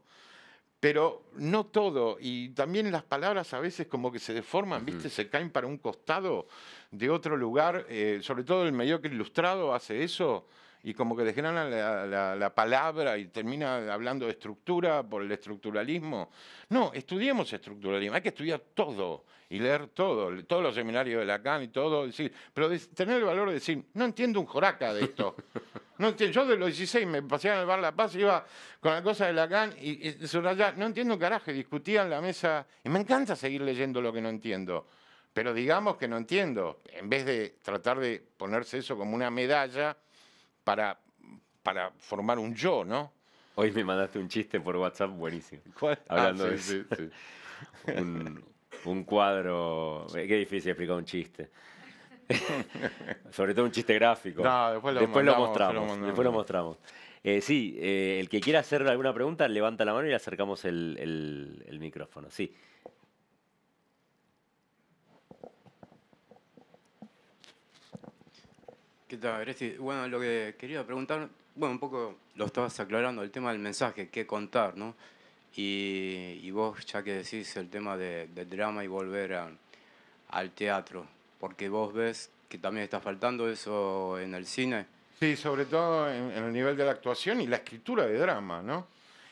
B: Pero no todo, y también las palabras a veces como que se deforman, ¿viste? Se caen para un costado de otro lugar, eh, sobre todo el mediocre ilustrado hace eso, y como que desgrana la, la, la, palabra y termina hablando de estructura por el estructuralismo. No, estudiemos estructuralismo, hay que estudiar todo, y leer todo, todos los seminarios de Lacan y todo, decir, pero tener el valor de decir, no entiendo un joraca de esto. No entiendo, yo de los 16 me paseaba en el bar La Paz, iba con la cosa de Lacan y, allá, no entiendo un carajo, discutía en la mesa, y me encanta seguir leyendo lo que no entiendo. Pero digamos que no entiendo, en vez de tratar de ponerse eso como una medalla para, para formar un yo, ¿no? Hoy
A: me mandaste un chiste por WhatsApp buenísimo.
B: ¿Cuál? Hablando ah,
A: de un, un cuadro. Eh, qué difícil explicar un chiste. Sobre todo un chiste gráfico. No, después lo, mostramos. Eh, sí, eh, el que quiera hacer alguna pregunta, levanta la mano y le acercamos el, micrófono. Sí.
C: ¿Qué tal, Bueno, lo que quería preguntar, bueno, un poco lo estabas aclarando, el tema del mensaje, qué contar, ¿no? Y, vos, ya que decís el tema de, del drama y volver al teatro, porque vos
B: ves que también está faltando eso en el cine. Sí, sobre todo en, el nivel de la actuación y la escritura de drama, ¿no?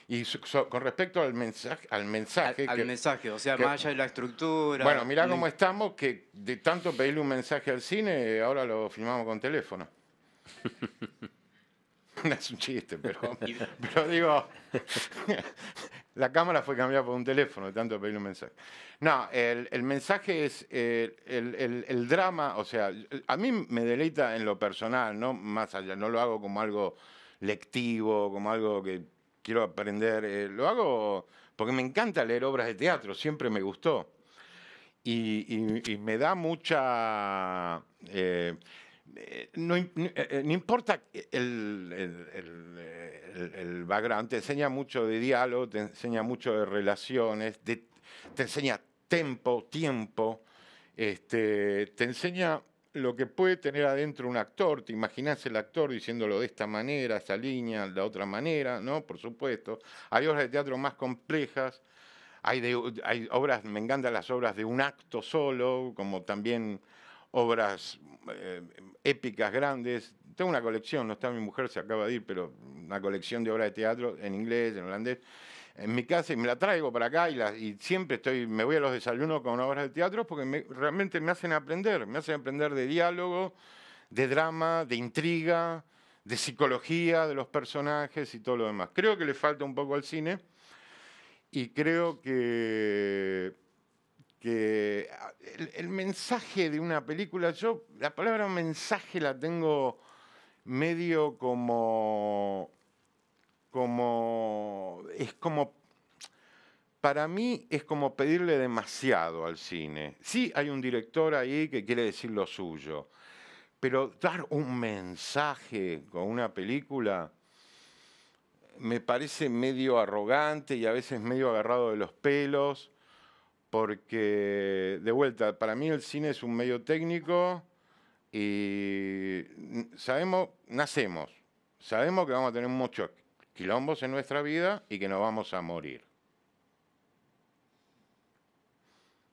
B: Y con respecto al mensaje... Al mensaje, al, mensaje o sea, más allá de
C: la estructura... Bueno, mirá cómo
B: estamos, que de tanto pedirle un mensaje al cine, ahora lo filmamos con teléfono. No es un chiste, pero, digo, la cámara fue cambiada por un teléfono, tanto pedir un mensaje. No, el, mensaje es eh, el, drama, o sea, a mí me deleita en lo personal, no más allá, no lo hago como algo lectivo, como algo que quiero aprender, eh, lo hago porque me encanta leer obras de teatro, siempre me gustó. Y, me da mucha... Eh, eh, eh, eh, no, importa el, el, background, te enseña mucho de diálogo, te enseña mucho de relaciones, te enseña tempo, tiempo, este, te enseña lo que puede tener adentro un actor, te imaginas el actor diciéndolo de esta manera, esta línea, de otra manera, ¿no? Por supuesto. Hay obras de teatro más complejas, hay, hay obras, me encantan las obras de un acto solo, como también obras eh, épicas grandes. Tengo una colección, no está mi mujer, se acaba de ir, pero una colección de obras de teatro en inglés, en holandés, en mi casa y me la traigo para acá y, siempre estoy, me voy a los desayunos con obras de teatro porque realmente me hacen aprender, me hacen aprender de diálogo, de drama, de intriga, de psicología de los personajes y todo lo demás. Creo que le falta un poco al cine y creo que que ah, el, mensaje de una película, yo la palabra mensaje la tengo medio como, como, es como, para mí es como pedirle demasiado al cine. Sí, hay un director ahí que quiere decir lo suyo, pero dar un mensaje con una película me parece medio arrogante y a veces medio agarrado de los pelos porque de vuelta, para mí el cine es un medio técnico y sabemos, nacemos, sabemos que vamos a tener muchos quilombos en nuestra vida y que nos vamos a morir.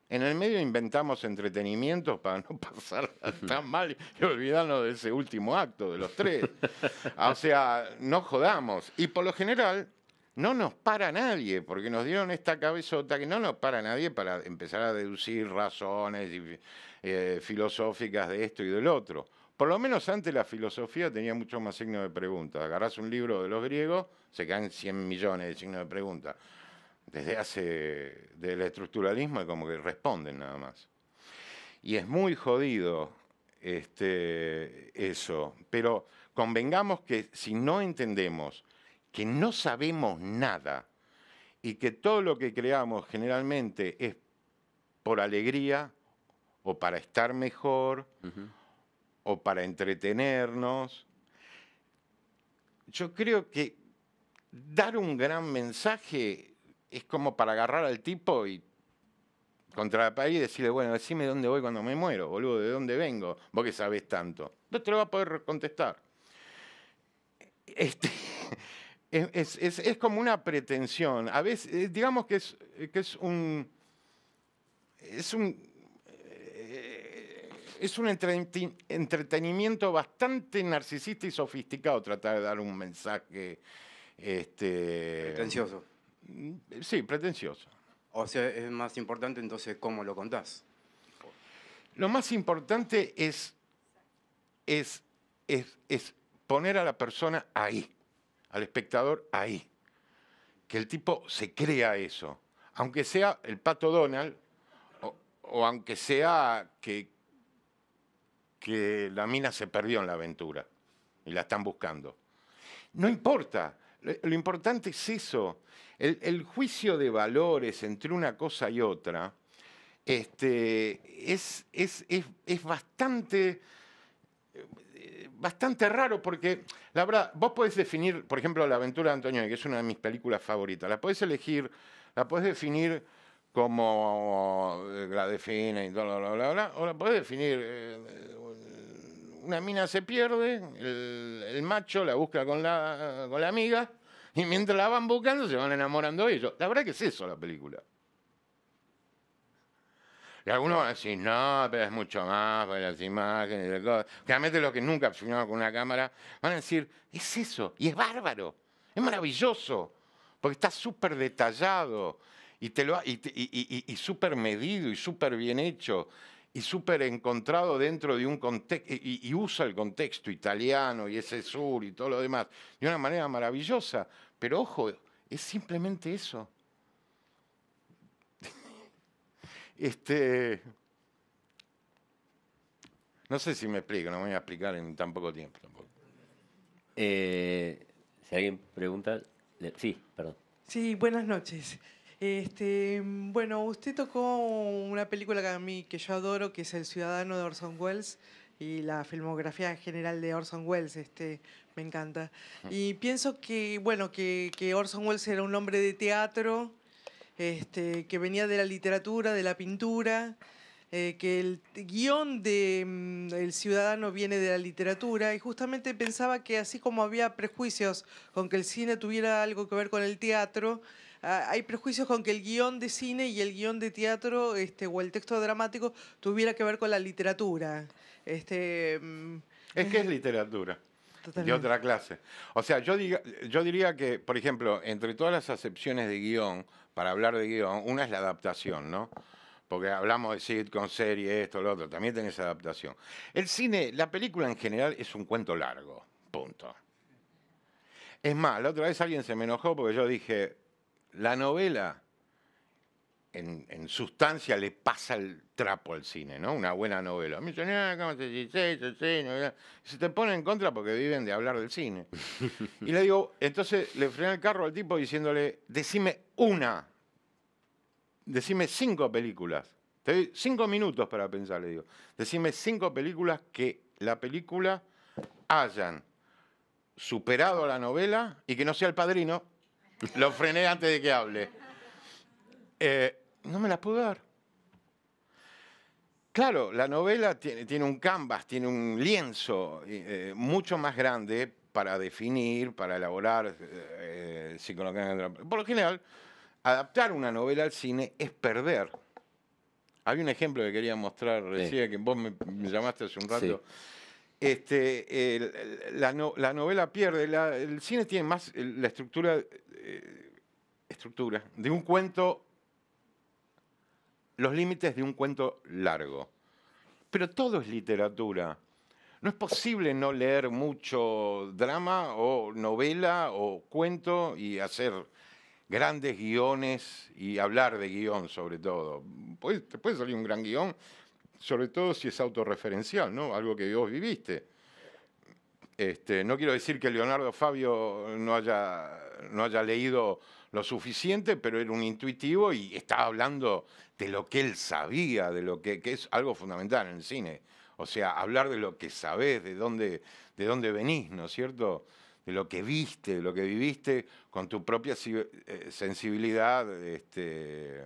B: En el medio inventamos entretenimientos para no pasar tan mal y olvidarnos de ese último acto, de los tres. O sea, no jodamos. Y por lo general, no nos para nadie, porque nos dieron esta cabezota que no nos para nadie para empezar a deducir razones eh, filosóficas de esto y del otro. Por lo menos antes la filosofía tenía mucho más signos de pregunta. Agarras un libro de los griegos, se caen 100 millones de signos de pregunta. Desde hace del estructuralismo es como que responden nada más. Y es muy jodido este, eso. Pero convengamos que si no entendemos que no sabemos nada y que todo lo que creamos generalmente es por alegría o para estar mejor o para entretenernos. Yo creo que dar un gran mensaje es como para agarrar al tipo y contra la pared y decirle, bueno, decime dónde voy cuando me muero, boludo, de dónde vengo, vos que sabés tanto. No te lo va a poder contestar. Este, es, como una pretensión. A veces, eh, digamos que es, eh, que es un. Es un. Eh, es un entretenimiento bastante narcisista y sofisticado tratar de dar un mensaje. Este, pretencioso. Mm, sí, pretencioso. O sea, es más importante entonces cómo lo contás. Lo más importante es, es, es, es poner a la persona ahí al espectador ahí. Que el tipo se crea eso. Aunque sea el pato Donald, o, aunque sea que, que la mina se perdió en la aventura y la están buscando. No importa, lo importante es eso. El, juicio de valores entre una cosa y otra este, es, es, es, bastante bastante raro porque, la verdad, vos podés definir, por ejemplo, La aventura de Antonio, que es una de mis películas favoritas, la podés elegir, la podés definir como eh, la define y todo, bla, bla, bla, o la podés definir, eh, una mina se pierde, el, el, macho la busca con la, con la amiga, y mientras la van buscando se van enamorando ellos. La verdad que es eso la película. Y algunos van a decir, no, pero es mucho más, para las imágenes, las Realmente los que nunca filmaron con una cámara van a decir, es eso, y es bárbaro, es maravilloso, porque está súper detallado y, te lo, y, súper medido y súper bien hecho y súper encontrado dentro de un contexto, y, y, usa el contexto italiano y ese sur y todo lo demás, de una manera maravillosa. Pero ojo, es simplemente eso. Este, no sé si me explico, no me voy a explicar en tan poco tiempo eh, si alguien pregunta, sí, perdón.
C: Sí, buenas noches. Este, bueno, usted tocó una película que a mí que yo adoro, que es El Ciudadano de Orson Welles y la filmografía general de Orson Welles, este, me encanta. Y pienso que, bueno, que, que Orson Welles era un hombre de teatro este, que venía de la literatura, de la pintura, eh, que el guión de mm, El Ciudadano viene de la literatura, y justamente pensaba que así como había prejuicios con que el cine tuviera algo que ver con el teatro, ah, hay prejuicios con que el guión de cine y el guión de teatro este, o el texto dramático tuviera que ver con la literatura. Este, mm,
B: es que es literatura de otra clase. O sea, yo, yo diría que, por ejemplo, entre todas las acepciones de guión, para hablar de guión, una es la adaptación, ¿no? Porque hablamos de con serie, esto, lo otro, también tenés adaptación. El cine, la película en general es un cuento largo, punto. Es más, la otra vez alguien se me enojó porque yo dije, la novela en, sustancia le pasa el trapo al cine, ¿no? Una buena novela. Me dicen, ah, ¿cómo se dice se te pone en contra porque viven de hablar del cine. y le digo, entonces le frené el carro al tipo diciéndole, decime una, decime cinco películas. Te doy cinco minutos para pensar, le digo. Decime cinco películas que la película hayan superado la novela y que no sea el padrino. Lo frené antes de que hable. Eh, no me la puedo dar. Claro, la novela tiene, tiene un canvas, tiene un lienzo eh, mucho más grande para definir, para elaborar eh, eh, Por lo general, adaptar una novela al cine es perder. Había un ejemplo que quería mostrar decía que vos me, llamaste hace un rato. Este, la, novela pierde, el cine tiene más la estructura, estructura de un cuento los límites de un cuento largo. Pero todo es literatura. No es posible no leer mucho drama o novela o cuento y hacer grandes guiones y hablar de guión sobre todo. te puede salir un gran guión, sobre todo si es autorreferencial, ¿no? Algo que vos viviste. Este, no quiero decir que Leonardo Fabio no haya, no haya leído lo suficiente, pero era un intuitivo y estaba hablando de lo que él sabía, de lo que, es algo fundamental en el cine. O sea, hablar de lo que sabés, de dónde, de dónde venís, ¿no es cierto? De lo que viste, de lo que viviste con tu propia eh, sensibilidad este,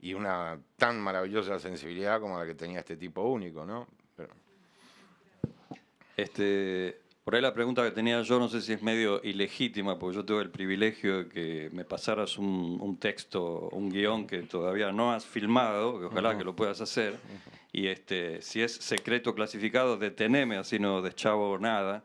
B: y una tan maravillosa sensibilidad como la que tenía este tipo único, ¿no?
D: Este, por ahí la pregunta que tenía yo, no sé si es medio ilegítima, porque yo tuve el privilegio de que me pasaras un, texto, un guión que todavía no has filmado, que ojalá que lo puedas hacer. Y este, si es secreto clasificado, deteneme, así no deschavo nada.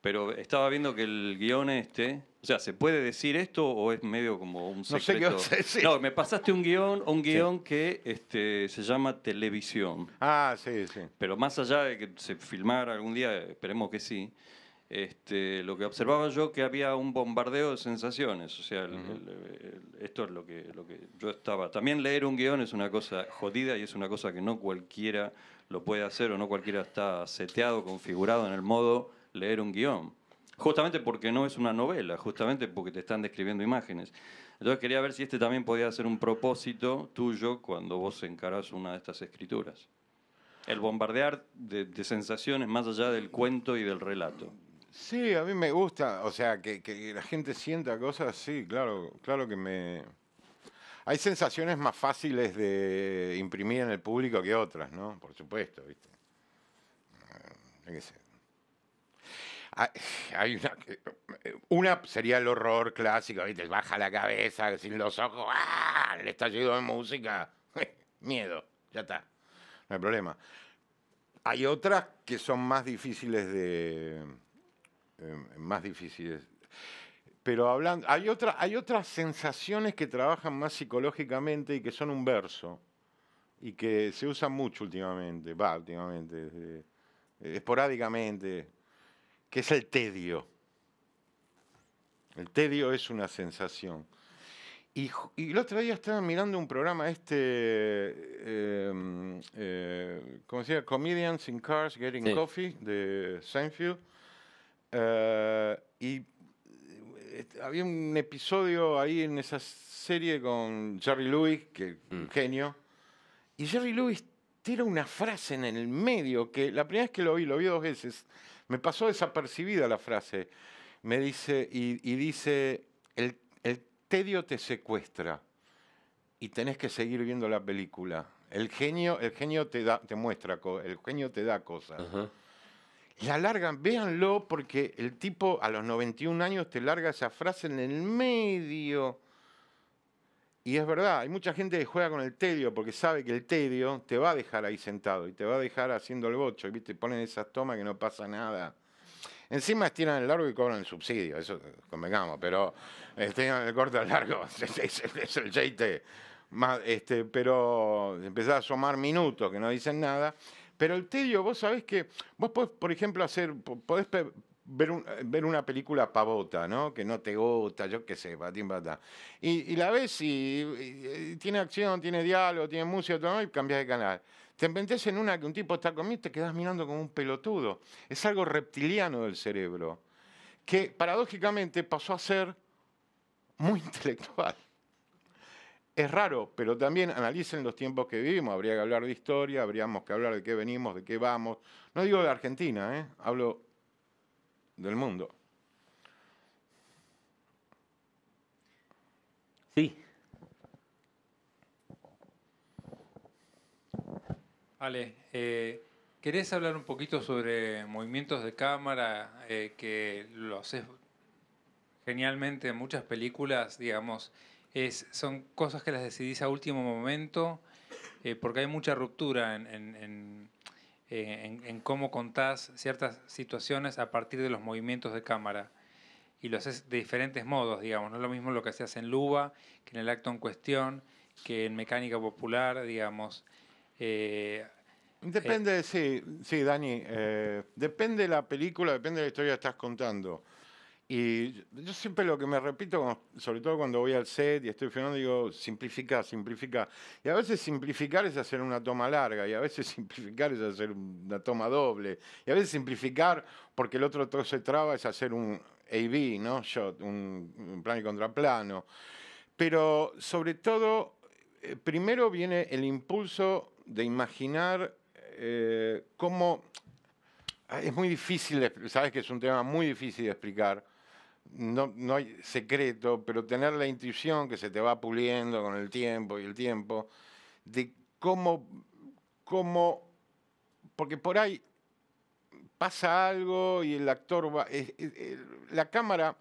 D: Pero estaba viendo que el guión este o sea, ¿se puede decir esto o es medio como un secreto? No me pasaste un guión, un guión que este, se llama Televisión.
B: Ah, sí, sí.
D: Pero más allá de que se filmara algún día, esperemos que sí, este, lo que observaba yo que había un bombardeo de sensaciones. O sea, esto es lo que, lo que yo estaba. También leer un guión es una cosa jodida y es una cosa que no cualquiera lo puede hacer o no cualquiera está seteado, configurado en el modo leer un guión. Justamente porque no es una novela, justamente porque te están describiendo imágenes. Entonces quería ver si este también podía ser un propósito tuyo cuando vos encarás una de estas escrituras. El bombardear de, sensaciones más allá del cuento y del relato.
B: Sí, a mí me gusta, o sea, que, la gente sienta cosas, sí, claro, claro que me... Hay sensaciones más fáciles de imprimir en el público que otras, ¿no? Por supuesto, ¿viste? Eh, Ah, hay una, eh, una sería el horror clásico, te baja la cabeza sin los ojos, ¡ah! le está de música, miedo, ya está, no hay problema. Hay otras que son más difíciles de... Em, más difíciles. Pero hablando, hay, otra, hay otras sensaciones que trabajan más psicológicamente y que son un verso y que se usan mucho últimamente, va, últimamente, eh, esporádicamente que es el tedio. El tedio es una sensación. Y, el otro día estaba mirando un programa, este, em, eh, ¿cómo se llama? Comedians in Cars Getting Coffee, de Seinfeld. Eh, y eh, había un episodio ahí en esa serie con Jerry Lewis, que un mm. genio, y Jerry Lewis tira una frase en el medio que la primera vez que lo vi, lo vi dos veces, me pasó desapercibida la frase. Me dice, y, dice, el, tedio te secuestra y tenés que seguir viendo la película. El genio, el genio te, da, te muestra, el genio te da cosas. La largan, véanlo, porque el tipo a los 91 años te larga esa frase en el medio y es verdad, hay mucha gente que juega con el tedio porque sabe que el tedio te va a dejar ahí sentado y te va a dejar haciendo el bocho. Y ¿viste? ponen esas tomas que no pasa nada. Encima estiran el largo y cobran el subsidio, eso eh, convengamos, pero estiran el corte al largo, es, el más Este, pero empezás a sumar minutos que no dicen nada. Pero el tedio, vos sabés que vos podés, por ejemplo, hacer, podés eh, ver, una película pavota, ¿no? Que no te gusta, yo qué sé, patín patá. Y, y la ves y, tiene acción, tiene diálogo, tiene música, todo, y cambias de canal. Te inventes en una que un tipo está conmigo y te quedas mirando como un pelotudo. Es algo reptiliano del cerebro, que paradójicamente pasó a ser muy intelectual. Es raro, pero también analicen los tiempos que vivimos. Habría que hablar de historia, habríamos que hablar de qué venimos, de qué vamos. No digo de Argentina, ¿eh? hablo del mundo. Sí.
D: Ale, eh, ¿querés hablar un poquito sobre movimientos de cámara eh, que lo haces genialmente en muchas películas, digamos? Es, son cosas que las decidís a último momento, eh, porque hay mucha ruptura en eh, en, cómo contás ciertas situaciones a partir de los movimientos de cámara. Y lo haces de diferentes modos, digamos. No es lo mismo lo que hacías en Luba, que en el acto en cuestión, que en Mecánica Popular, digamos. Eh,
B: depende, eh, sí, sí, Dani. depende la película, depende de la historia que estás contando. Y yo siempre lo que me repito, sobre todo cuando voy al set y estoy filmando, digo, simplifica, simplifica. Y a veces simplificar es hacer una toma larga, y a veces simplificar es hacer una toma doble, y a veces simplificar, porque el otro todo se traba, es hacer un AV, ¿no? un, plano y contraplano. Pero sobre todo, eh, primero viene el impulso de imaginar eh, cómo... Ah, es muy difícil, sabes que es un tema muy difícil de explicar no, hay secreto, pero tener la intuición que se te va puliendo con el tiempo y el tiempo, de cómo, porque por ahí pasa algo y el actor va, la cámara,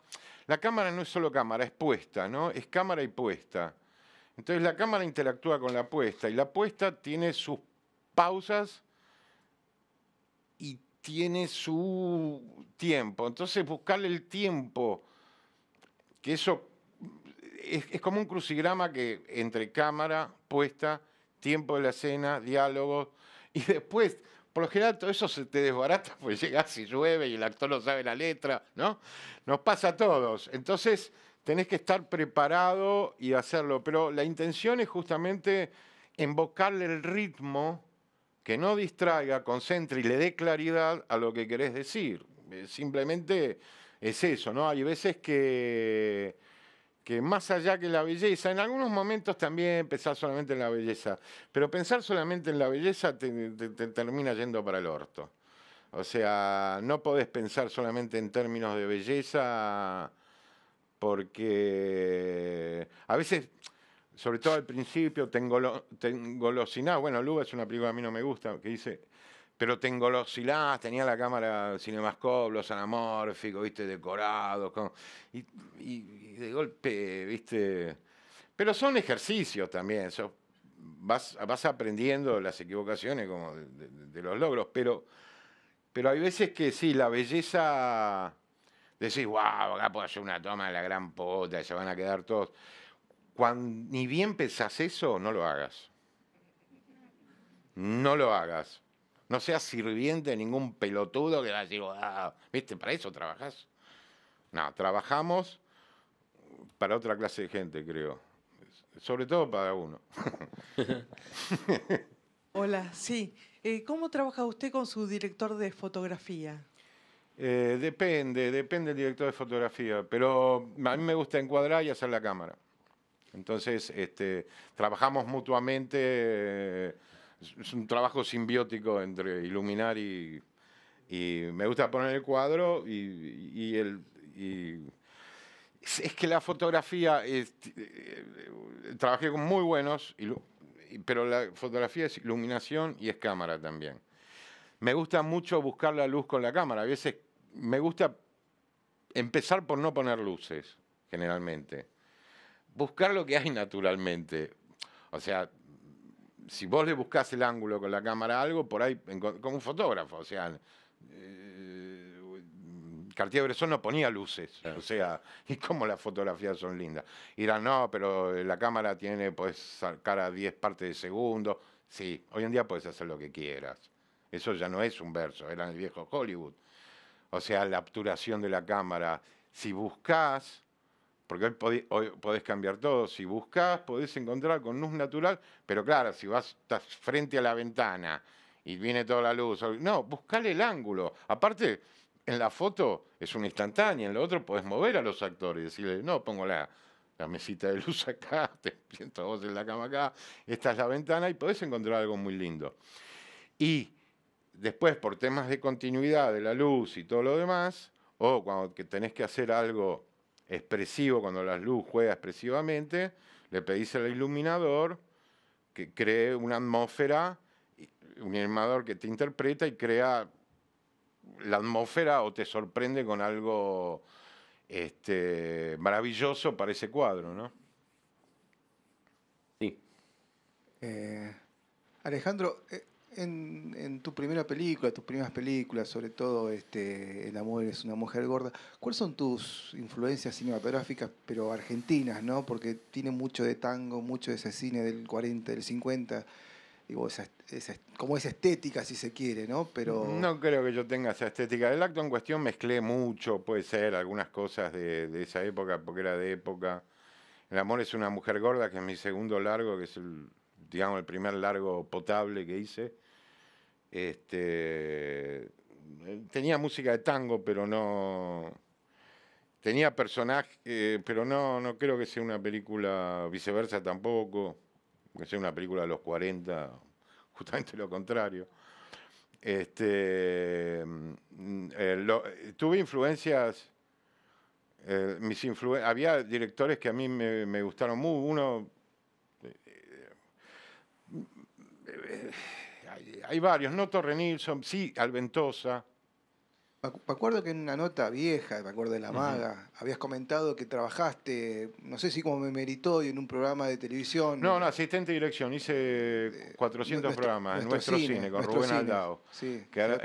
B: la cámara no es solo cámara, es puesta, ¿no? Es cámara y puesta. Entonces la cámara interactúa con la puesta y la puesta tiene sus pausas y tiene su tiempo. Entonces buscarle el tiempo, que eso es, como un crucigrama que entre cámara, puesta, tiempo de la escena, diálogo, y después, por lo general todo eso se te desbarata, porque llegas y llueve y el actor no sabe la letra, ¿no? Nos pasa a todos. Entonces tenés que estar preparado y hacerlo, pero la intención es justamente embocarle el ritmo que no distraiga, concentre y le dé claridad a lo que querés decir. Eh, simplemente es eso, ¿no? Hay veces que, que más allá que la belleza, en algunos momentos también pensar solamente en la belleza, pero pensar solamente en la belleza te, te termina yendo para el orto. O sea, no podés pensar solamente en términos de belleza porque a veces sobre todo al principio, tengo los engolosinás. Bueno, Luba es una película que a mí no me gusta, que dice, pero te engolosinás, tenía la cámara cinemascope, los anamórficos, viste, decorados, y, de golpe, viste. Pero son ejercicios también, vas, vas aprendiendo las equivocaciones como de, los logros, pero, pero hay veces que sí, la belleza. Decís, wow, acá puedo hacer una toma de la gran pota, se van a quedar todos. Cuando, ni bien pensás eso, no lo hagas. No lo hagas. No seas sirviente de ningún pelotudo que va a decir, ¿viste? Para eso trabajas. No, trabajamos para otra clase de gente, creo. Sobre todo para uno.
C: Hola, sí. Eh, ¿Cómo trabaja usted con su director de fotografía?
B: Eh, depende, depende del director de fotografía, pero a mí me gusta encuadrar y hacer la cámara. Entonces, este, trabajamos mutuamente, eh, es un trabajo simbiótico entre iluminar y, me gusta poner el cuadro y, el... es que la fotografía, es, eh, trabajé con muy buenos, pero la fotografía es iluminación y es cámara también. Me gusta mucho buscar la luz con la cámara. A veces me gusta empezar por no poner luces, generalmente buscar lo que hay naturalmente. O sea, si vos le buscás el ángulo con la cámara algo, por ahí, como un fotógrafo, o sea, eh, Cartier-Bresson no ponía luces, o sea, y cómo las fotografías son lindas. Y no, pero la cámara tiene, puedes sacar a 10 partes de segundo. Sí, hoy en día puedes hacer lo que quieras. Eso ya no es un verso, era el viejo Hollywood. O sea, la obturación de la cámara. Si buscas, porque hoy, podés, cambiar todo. Si buscas, podés encontrar con luz natural, pero claro, si vas, estás frente a la ventana y viene toda la luz, no, buscale el ángulo. Aparte, en la foto es una instantánea, en lo otro podés mover a los actores y decirle, no, pongo la, mesita de luz acá, te siento vos en la cama acá, esta es la ventana y podés encontrar algo muy lindo. Y después, por temas de continuidad de la luz y todo lo demás, o cuando tenés que hacer algo expresivo, cuando la luz juega expresivamente, le pedís al iluminador que cree una atmósfera, un iluminador que te interpreta y crea la atmósfera o te sorprende con algo este, maravilloso para ese cuadro, ¿no? Sí.
C: Eh, Alejandro, eh, en, tu primera película, tus primeras películas, sobre todo este, El amor es una mujer gorda, ¿cuáles son tus influencias cinematográficas, pero argentinas, no? Porque tiene mucho de tango, mucho de ese cine del 40, del 50, digo, esa, como esa estética, si se quiere, ¿no? Pero...
B: No creo que yo tenga esa estética. El acto en cuestión mezclé mucho, puede ser, algunas cosas de, de esa época, porque era de época. El amor es una mujer gorda, que es mi segundo largo, que es el digamos el primer largo potable que hice este, eh, tenía música de tango, pero no. Tenía personajes, eh, pero no, no creo que sea una película viceversa tampoco. Que sea una película de los 40, justamente lo contrario. Este, mm, eh, tuve influencias. mis había directores que a mí me, gustaron muy Uno hay varios, no Torre Nilsson, sí, Alventosa.
C: Me acuerdo que en una nota vieja, me acuerdo de La Maga, habías comentado que trabajaste, no sé si como me meritó, en un programa de televisión. No, no,
B: asistente de dirección, hice 400 eh, programas en nuestro, cine, con Rubén Aldao, que era,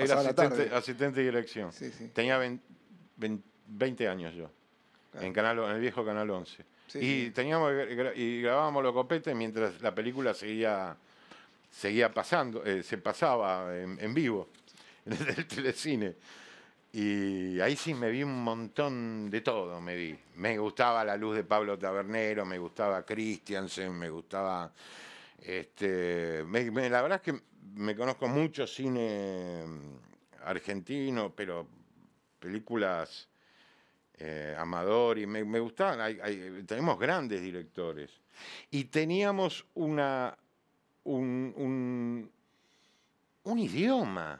B: asistente, de dirección. Tenía 20, años yo, en, en el viejo Canal 11. y teníamos y grabábamos los copetes mientras la película seguía seguía pasando, eh, se pasaba en, vivo, en el telecine. Y ahí sí me vi un montón de todo, me vi. Me gustaba la luz de Pablo Tabernero, me gustaba Christiansen, me gustaba... Este, la verdad es que me conozco mucho cine mm, argentino, pero películas eh, amador y me, gustaban. tenemos grandes directores. Y teníamos una un, idioma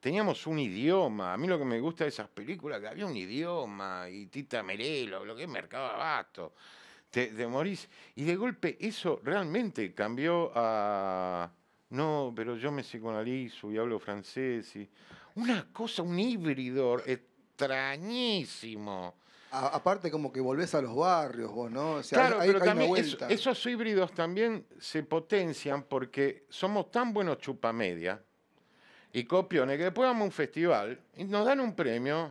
B: teníamos un idioma. A mí lo que me gusta de esas películas, que había un idioma, y Tita Merelo, lo que es Mercado Abasto, de morís. Y de golpe eso realmente cambió a... No, pero yo me psicoanalizo y hablo francés. Y... Una cosa, un híbrido extrañísimo aparte, como
C: que volvés a los barrios vos, ¿no? claro, pero también
B: esos híbridos también se potencian porque somos tan buenos chupamedia y copiones que después vamos a un festival y nos dan un premio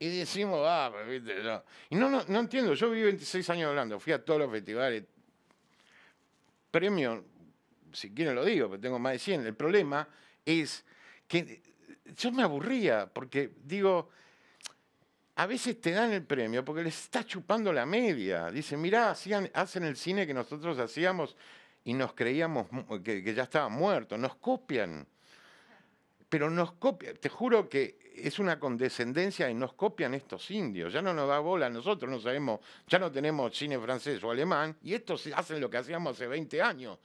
B: y decimos, ah, ¿viste? No. Y no, no, no, entiendo, yo viví 26 años hablando, fui a todos los festivales, premio, si quieren lo digo, pero tengo más de 100. El problema es que yo me aburría porque digo, a veces te dan el premio porque les está chupando la media. Dicen, mirá, hacen el cine que nosotros hacíamos y nos creíamos que, ya estaba muerto. Nos copian. Pero nos copian. Te juro que es una condescendencia y nos copian estos indios. Ya no nos da bola a nosotros, no sabemos, ya no tenemos cine francés o alemán. Y estos hacen lo que hacíamos hace 20 años.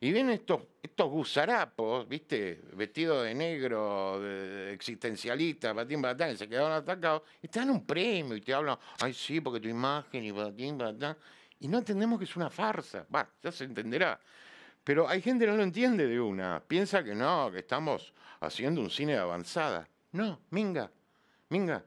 B: Y vienen estos, gusarapos, ¿viste? Vestidos de negro, de existencialistas, patín, patán, que se quedaron atacados, y te dan un premio y te hablan, ay, sí, porque tu imagen y patín, patán. Y no entendemos que es una farsa. Va, ya se entenderá. Pero hay gente que no lo entiende de una. Piensa que no, que estamos haciendo un cine de avanzada. No, minga, minga.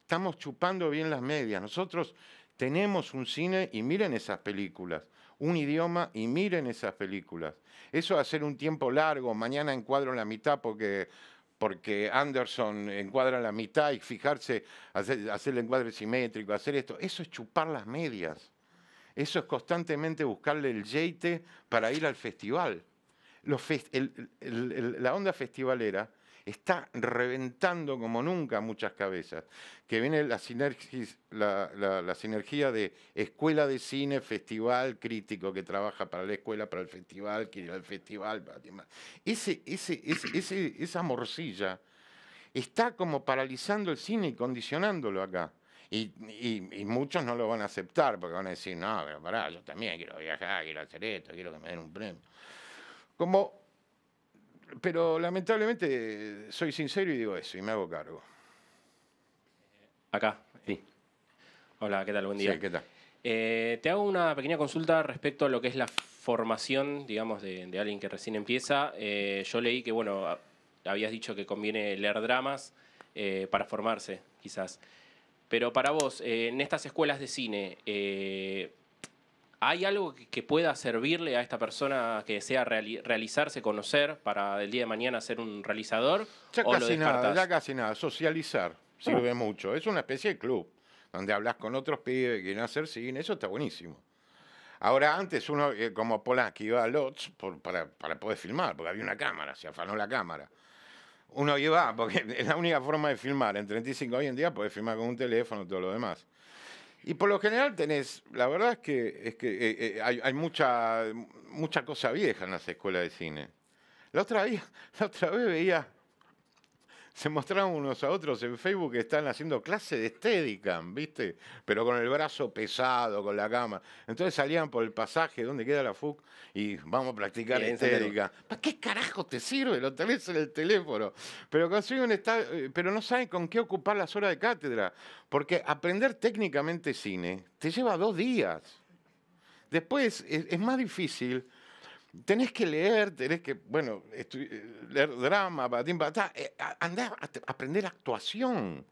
B: Estamos chupando bien las medias. Nosotros tenemos un cine y miren esas películas un idioma y miren esas películas. Eso hacer un tiempo largo, mañana encuadro la mitad porque porque Anderson encuadra la mitad y fijarse, hacer, el encuadre simétrico, hacer esto, eso es chupar las medias. Eso es constantemente buscarle el jeite para ir al festival. la onda festivalera está reventando como nunca muchas cabezas, que viene la, la, sinergia de escuela de cine, festival crítico que trabaja para la escuela, para el festival, que ir al festival. Para... Ese, ese, esa morcilla está como paralizando el cine y condicionándolo acá. Y, muchos no lo van a aceptar porque van a decir, no, pero pará, yo también quiero viajar, quiero hacer esto, quiero que me den un premio. Como pero lamentablemente soy sincero y digo eso, y me hago cargo.
A: Acá, sí. Hola, ¿qué tal? Buen día. Sí, ¿qué tal? Eh, te hago una pequeña consulta respecto a lo que es la formación, digamos, de, alguien que recién empieza. Eh, yo leí que, bueno, habías dicho que conviene leer dramas eh, para formarse, quizás. Pero para vos, en estas escuelas de cine, ¿Hay algo que pueda servirle a esta persona que desea realizarse, conocer, para el día de mañana ser un realizador?
B: Ya casi nada, ya casi nada. Socializar sirve mucho. Es una especie de club donde hablas con otros pibes que quieren hacer cine. Eso está buenísimo. Ahora, antes uno, como eh, como Polanski, iba a Lodz para, poder filmar, porque había una cámara, se afanó la cámara. Uno iba, porque es la única forma de filmar en 35 hoy en día, podés filmar con un teléfono y todo lo demás. Y por lo general tenés, la verdad es que, es que eh, eh, hay, mucha, mucha cosa vieja en las escuelas de cine. La otra, la otra vez veía se mostraban unos a otros en Facebook que están haciendo clase de estética, ¿viste? Pero con el brazo pesado, con la cama. Entonces salían por el pasaje donde queda la FUC y vamos a practicar estética. ¿Para qué carajo te sirve? Lo tenés en el teléfono. Pero un eh, pero no saben con qué ocupar las horas de cátedra. Porque aprender técnicamente cine te lleva dos días. Después es más difícil tenés que leer, tenés que, bueno, eh, leer drama, patín, patá, eh, a aprender actuación.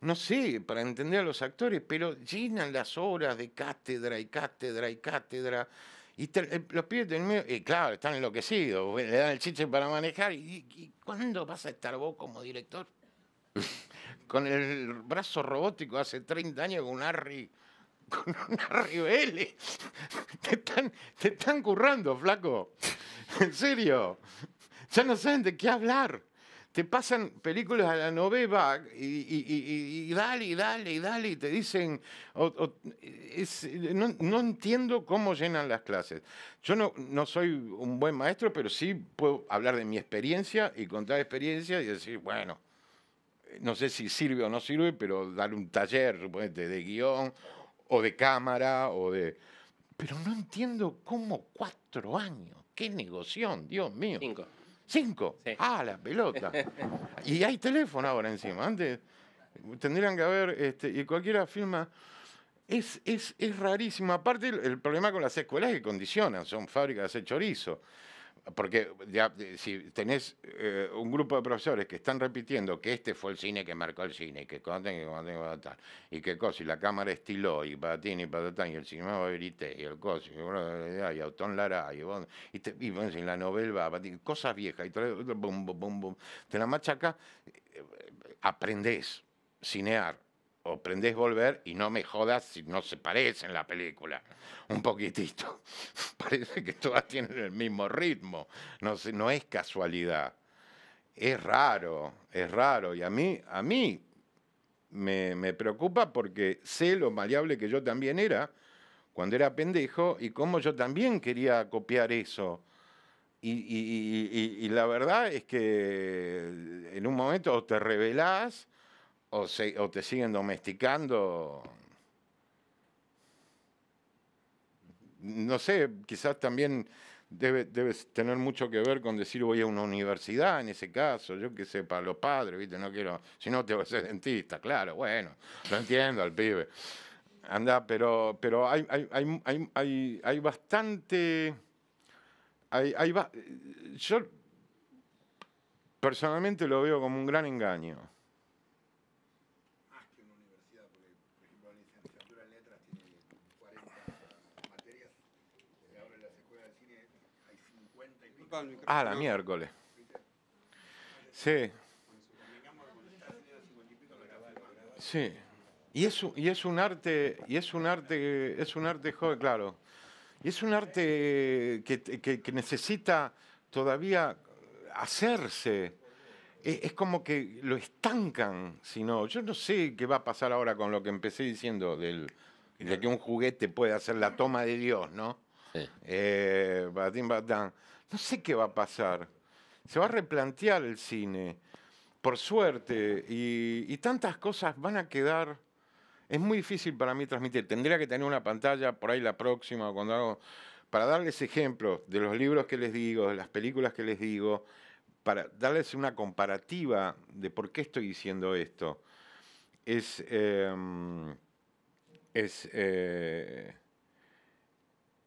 B: No sé, para entender a los actores, pero llenan las horas de cátedra y cátedra y cátedra. Y eh, los pibes del y claro, están enloquecidos, pues, le dan el chiche para manejar. ¿Y, cuándo vas a estar vos como director? con el brazo robótico hace 30 años, con un Harry con una ribele. Te están, te están currando, flaco. En serio. Ya no saben de qué hablar. Te pasan películas a la novela y, y, y, dale, y dale, y dale, y te dicen, no, entiendo cómo llenan las clases. Yo no, no soy un buen maestro, pero sí puedo hablar de mi experiencia y contar experiencia y decir, bueno, no sé si sirve o no sirve, pero dar un taller, de guión o de cámara o de... Pero no entiendo cómo cuatro años. Qué negoción, Dios mío. Cinco. ¿Cinco? Sí. Ah, la pelota. y hay teléfono ahora encima. Antes tendrían que haber, este, y cualquiera firma. Es, es, es rarísimo. Aparte, el, problema con las escuelas es que condicionan, son fábricas de chorizo porque ya, eh, si tenés eh, un grupo de profesores que están repitiendo que este fue el cine que marcó el cine, y que conten, que conten, y que cosa, y la cámara estiló, y patatín, y patatán, y el cinema va y el coso, y, y Autón Lara, y, bueno y, te, y la novela, cosas viejas, y trae, bum, bum, bum, te la machaca, eh, aprendés, cinear, o prendés volver y no me jodas si no se parecen la película. Un poquitito. Parece que todas tienen el mismo ritmo. No, no es casualidad. Es raro, es raro. Y a mí, a mí me, me preocupa porque sé lo maleable que yo también era cuando era pendejo y cómo yo también quería copiar eso. Y, y, y, la verdad es que en un momento te revelás o, te siguen domesticando. No sé, quizás también debe, tener mucho que ver con decir voy a una universidad en ese caso, yo que sé, para los padres, ¿viste? No quiero, si no te vas a ser dentista, claro, bueno, lo entiendo al pibe. Anda, pero, pero hay, hay, bastante. hay, yo personalmente lo veo como un gran engaño. Ah, la miércoles. Sí. Sí. Y es, y es un arte, y es un arte, es un arte joven, claro. Y es un arte que, necesita todavía hacerse. E, es, como que lo estancan, sino Yo no sé qué va a pasar ahora con lo que empecé diciendo del, de que un juguete puede hacer la toma de Dios, ¿no? Eh, batín, batán no sé qué va a pasar. Se va a replantear el cine, por suerte, y, tantas cosas van a quedar... Es muy difícil para mí transmitir. Tendría que tener una pantalla por ahí la próxima cuando hago, para darles ejemplos de los libros que les digo, de las películas que les digo, para darles una comparativa de por qué estoy diciendo esto. Es, em, es eh,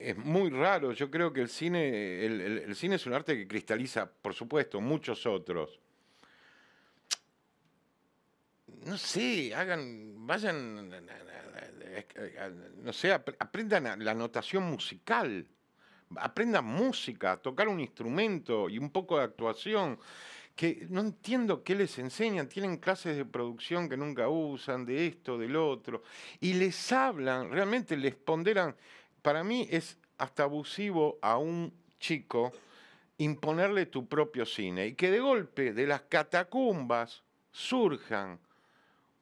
B: es muy raro. Yo creo que el cine, el, cine es un arte que cristaliza, por supuesto, muchos otros. No sé, hagan, vayan, no sé, aprendan la notación musical, aprendan música, tocar un instrumento y un poco de actuación que no entiendo qué les enseñan, tienen clases de producción que nunca usan, de esto, del otro, y les hablan, realmente les ponderan para mí es hasta abusivo a un chico imponerle tu propio cine y que de golpe de las catacumbas surjan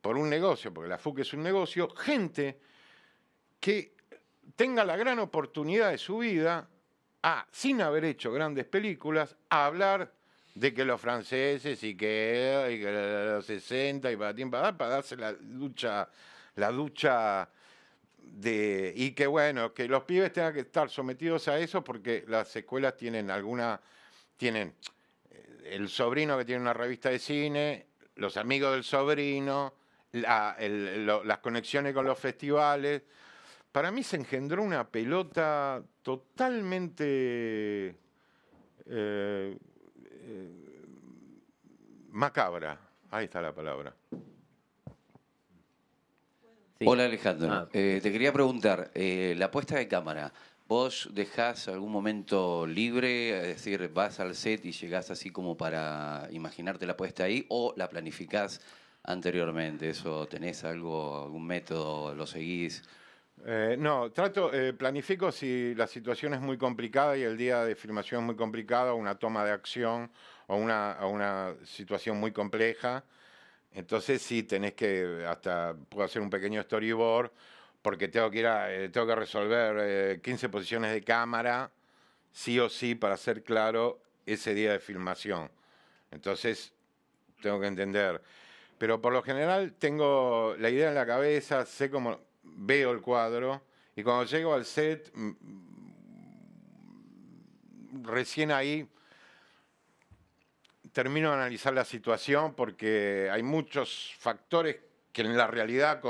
B: por un negocio, porque la FUC es un negocio, gente que tenga la gran oportunidad de su vida a, sin haber hecho grandes películas, a hablar de que los franceses y que, los 60 y para, para darse la ducha, la ducha y que bueno, que los pibes tengan que estar sometidos a eso porque las escuelas tienen alguna, tienen eh, el sobrino que tiene una revista de cine, los amigos del sobrino, las conexiones con los festivales. Para mí se engendró una pelota totalmente eh, eh, macabra. Ahí está la palabra. Hola
C: Alejandro, ah. eh, te quería preguntar, eh, la puesta de cámara, ¿vos dejás algún momento libre? Es decir, vas al set y llegás así como para imaginarte la puesta ahí o la planificás anteriormente? ¿Eso tenés algo, algún método, lo
B: seguís? Eh, no, trato, planifico si la situación es muy complicada y el día de filmación es muy complicado, una toma de acción o una, o una situación muy compleja entonces sí, tenés que, hasta puedo hacer un pequeño storyboard, porque tengo que, ir eh, tengo que resolver 15 eh, posiciones de cámara, sí o sí, para hacer claro, ese día de filmación. Entonces, tengo que entender. Pero por lo general tengo la idea en la cabeza, sé cómo veo el cuadro, y cuando llego al set, mm, mm, recién ahí termino de analizar la situación porque hay muchos factores que en la realidad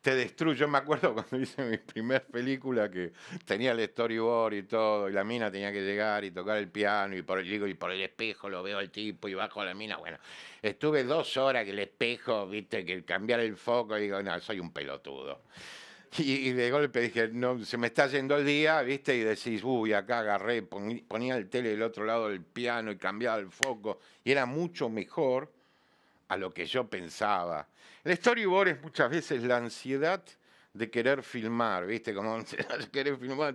B: te destruyen. me acuerdo cuando hice mi primera película que tenía el storyboard y todo, y la mina tenía que llegar y tocar el piano, y por el, y por el espejo lo veo al tipo y bajo la mina. Bueno, estuve dos horas que el espejo, viste, que cambiar el foco, y digo, no, soy un pelotudo. Y, de golpe dije, no, se me está yendo el día, ¿viste? Y decís, uy, acá agarré, ponía el tele del otro lado del piano y cambiaba el foco. Y era mucho mejor a lo que yo pensaba. El storyboard es muchas veces la ansiedad de querer filmar, ¿viste? Como querés filmar,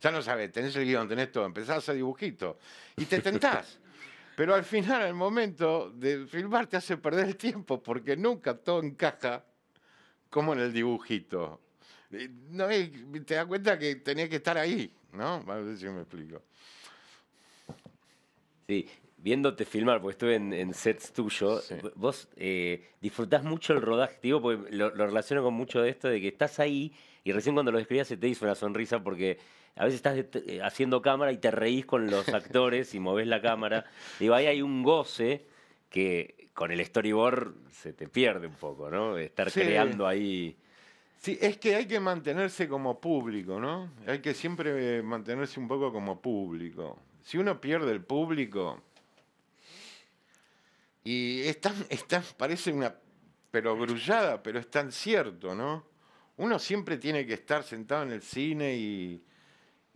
B: ya no sabes, tenés el guión, tenés todo, empezás a dibujito y te tentás. Pero al final, al momento de filmar, te hace perder el tiempo porque nunca todo encaja como en el dibujito. No, te das cuenta que tenías que estar ahí, ¿no? A ver si me
A: explico. Sí, viéndote filmar, porque estuve en, sets tuyos, vos eh, disfrutás mucho el rodaje, digo, porque lo, relaciono con mucho de esto de que estás ahí y recién cuando lo escribías se te hizo una sonrisa porque a veces estás eh, haciendo cámara y te reís con los actores y movés la cámara. Digo, ahí hay un goce que con el storyboard se te pierde un poco, ¿no? Estar creando
B: ahí. Sí, es que hay que mantenerse como público, ¿no? Hay que siempre eh, mantenerse un poco como público. Si uno pierde el público, y parece una pero grullada, pero es tan cierto, ¿no? Uno siempre tiene que estar sentado en el cine y,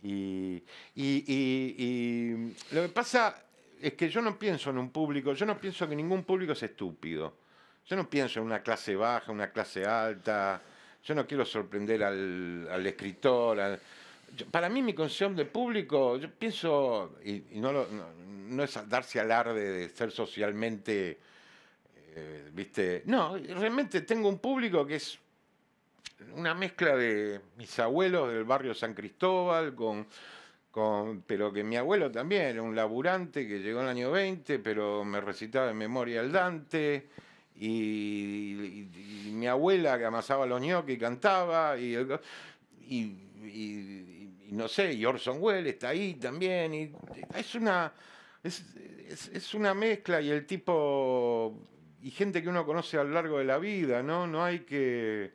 B: y, y, y lo que pasa es que yo no pienso en un público, yo no pienso que ningún público es estúpido. Yo no pienso en una clase baja, una clase alta. Yo no quiero sorprender al, escritor. para mí mi concepción de público, yo pienso, y, no, no, es darse alarde de ser socialmente, eh, viste, no, realmente tengo un público que es una mezcla de mis abuelos del barrio San Cristóbal, con, con, pero que mi abuelo también era un laburante que llegó en el año 20, pero me recitaba de memoria el Dante. Y, mi abuela que amasaba los ñoques y cantaba. Y, no sé, y Orson Welles está ahí también. Y es una. Es, una mezcla y el tipo. y gente que uno conoce a lo largo de la vida, ¿no? No hay que.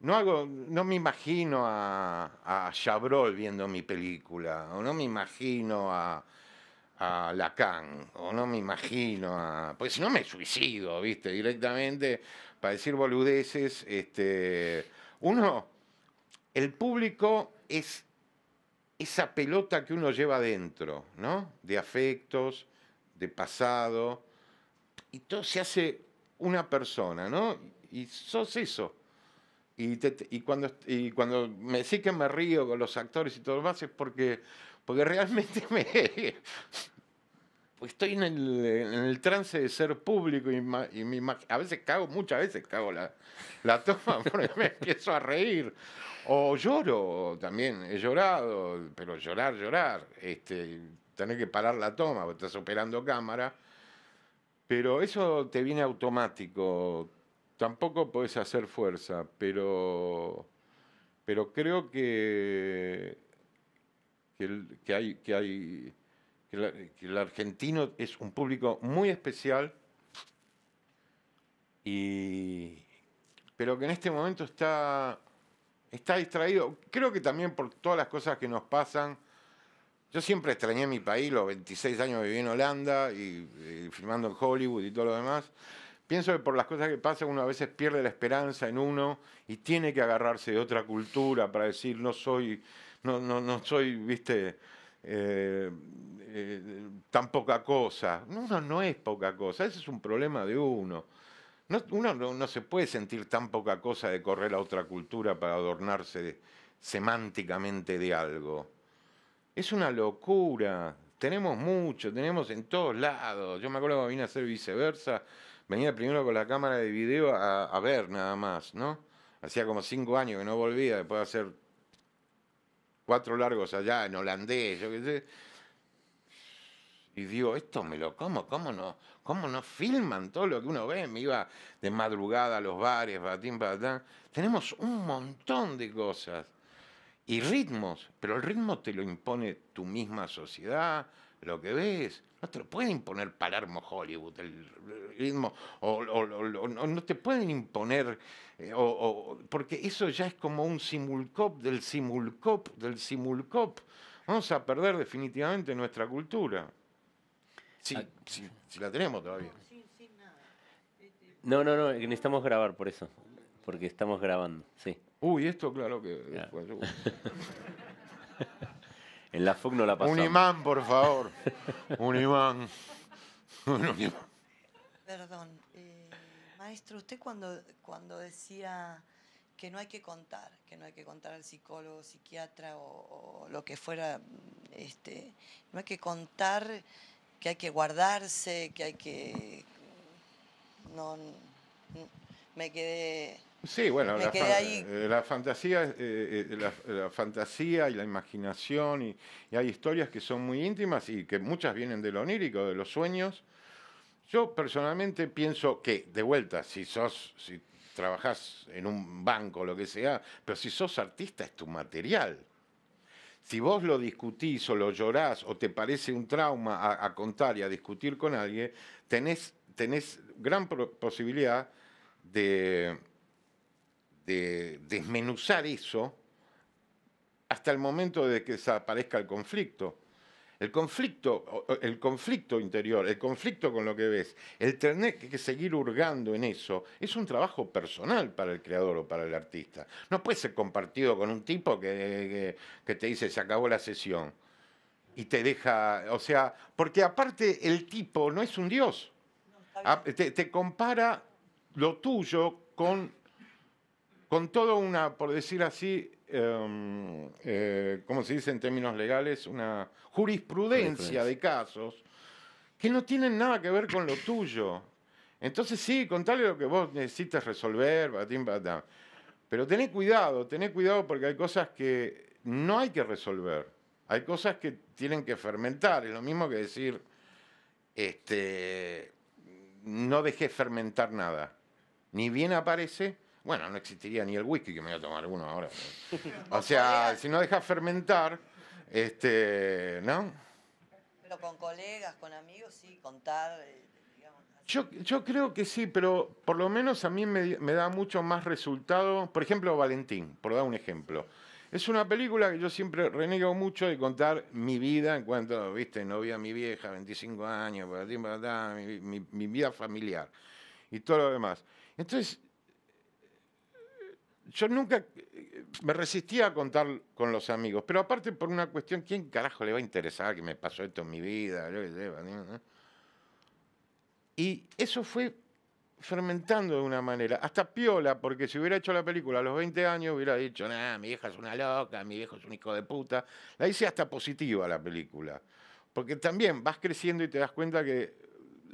B: No, hago, no me imagino a, a Chabrol viendo mi película, o no me imagino a, a Lacan, o no me imagino pues si no me suicido, ¿viste? Directamente, para decir boludeces, este. Uno, el público es esa pelota que uno lleva adentro, ¿no? De afectos, de pasado. Y todo se hace una persona, ¿no? Y sos eso. Y, cuando, y cuando me decís que me río con los actores y todo lo demás es porque porque realmente me, estoy en el, trance de ser público y, a veces cago, muchas veces cago la, la toma porque me empiezo a reír. O lloro también, he llorado, pero llorar, llorar. Este, tener que parar la toma, porque estás operando cámara. Pero eso te viene automático. Tampoco puedes hacer fuerza, pero, pero creo que que, el, hay, que, hay el argentino es un público muy especial pero que en este momento está está distraído. Creo que también por todas las cosas que nos pasan. Yo siempre extrañé mi país, los 26 años viví en Holanda y, filmando en Hollywood y todo lo demás. Pienso que por las cosas que pasan uno a veces pierde la esperanza en uno y tiene que agarrarse de otra cultura para decir no soy no, soy, viste, eh, eh, tan poca cosa. Uno no es poca cosa, ese es un problema de uno. uno no, se puede sentir tan poca cosa de correr a otra cultura para adornarse semánticamente de algo. Es una locura. Tenemos mucho, tenemos en todos lados. Yo me acuerdo que vine a hacer viceversa. Venía primero con la cámara de video a, a ver nada más, ¿no? Hacía como cinco años que no volvía, después de hacer cuatro largos allá en holandés, yo qué sé. Y digo, esto me lo como, ¿cómo no? ¿Cómo no filman todo lo que uno ve? Me iba de madrugada a los bares, batín, batán. Tenemos un montón de cosas. Y ritmos, pero el ritmo te lo impone tu misma sociedad, lo que ves. No te lo pueden imponer Palermo Hollywood, el ritmo, o, no te pueden imponer, eh, porque eso ya es como un simulcop del simulcop del simulcop. Vamos a perder definitivamente nuestra cultura. Sí, ah. sí, la tenemos todavía.
A: No, no, no, necesitamos grabar por eso, porque estamos grabando, sí.
B: Uy, esto claro que... En la FUC no la pasamos. Un imán, por favor. un imán. Perdón. Eh, maestro, usted cuando, cuando decía que no hay que contar, que no hay que contar al psicólogo, psiquiatra o,
C: lo que fuera, este,
B: no hay que contar que hay que guardarse, que hay que... No, me quedé Sí, bueno, eh, la, fantasía, eh, eh, la, fantasía y la imaginación, y, hay historias que son muy íntimas y que muchas vienen de lo onírico, de los sueños. Yo personalmente pienso que, de vuelta, si sos, si trabajás en un banco, lo que sea, pero si sos artista es tu material. Si vos lo discutís o lo llorás o te parece un trauma a, contar y a discutir con alguien, tenés, tenés gran posibilidad de de desmenuzar eso hasta el momento de que desaparezca el conflicto. El conflicto, el conflicto interior, el conflicto con lo que ves, el tener que seguir hurgando en eso, es un trabajo personal para el creador o para el artista. No puede ser compartido con un tipo que, te dice se acabó la sesión y te deja, o sea, porque aparte el tipo no es un dios. Ah, te compara lo tuyo con con todo una, por decir así, em, eh, como se dice en términos legales, una jurisprudencia de casos que no tienen nada que ver con lo tuyo. Entonces sí, contale lo que vos necesites resolver, batín, Pero tené cuidado, tené cuidado porque hay cosas que no hay que resolver. Hay cosas que tienen que fermentar. Es lo mismo que decir, este, no dejes fermentar nada. Ni bien aparece, bueno, no existiría ni el whisky, que me voy a tomar uno ahora. O sea, si no deja fermentar, este, ¿no? Pero con colegas, con amigos, sí, contar. Eh, yo, creo que sí, pero por lo menos a mí me, da mucho más resultado. Por ejemplo, Valentín, por dar un ejemplo. Es una película que yo siempre renego mucho de contar mi vida en cuanto, viste, no vi a mi vieja, 25 años, mi vida familiar y todo lo demás. Entonces, yo nunca eh, me resistía a contar con los amigos, pero aparte por una cuestión, ¿quién carajo le va a interesar que me pasó esto en mi vida? Y eso fue fermentando de una manera, hasta piola, porque si hubiera hecho la película a los 20 años hubiera dicho, nada, mi vieja es una loca, mi viejo es un hijo de puta. La hice hasta positiva la película, porque también vas creciendo y te das cuenta que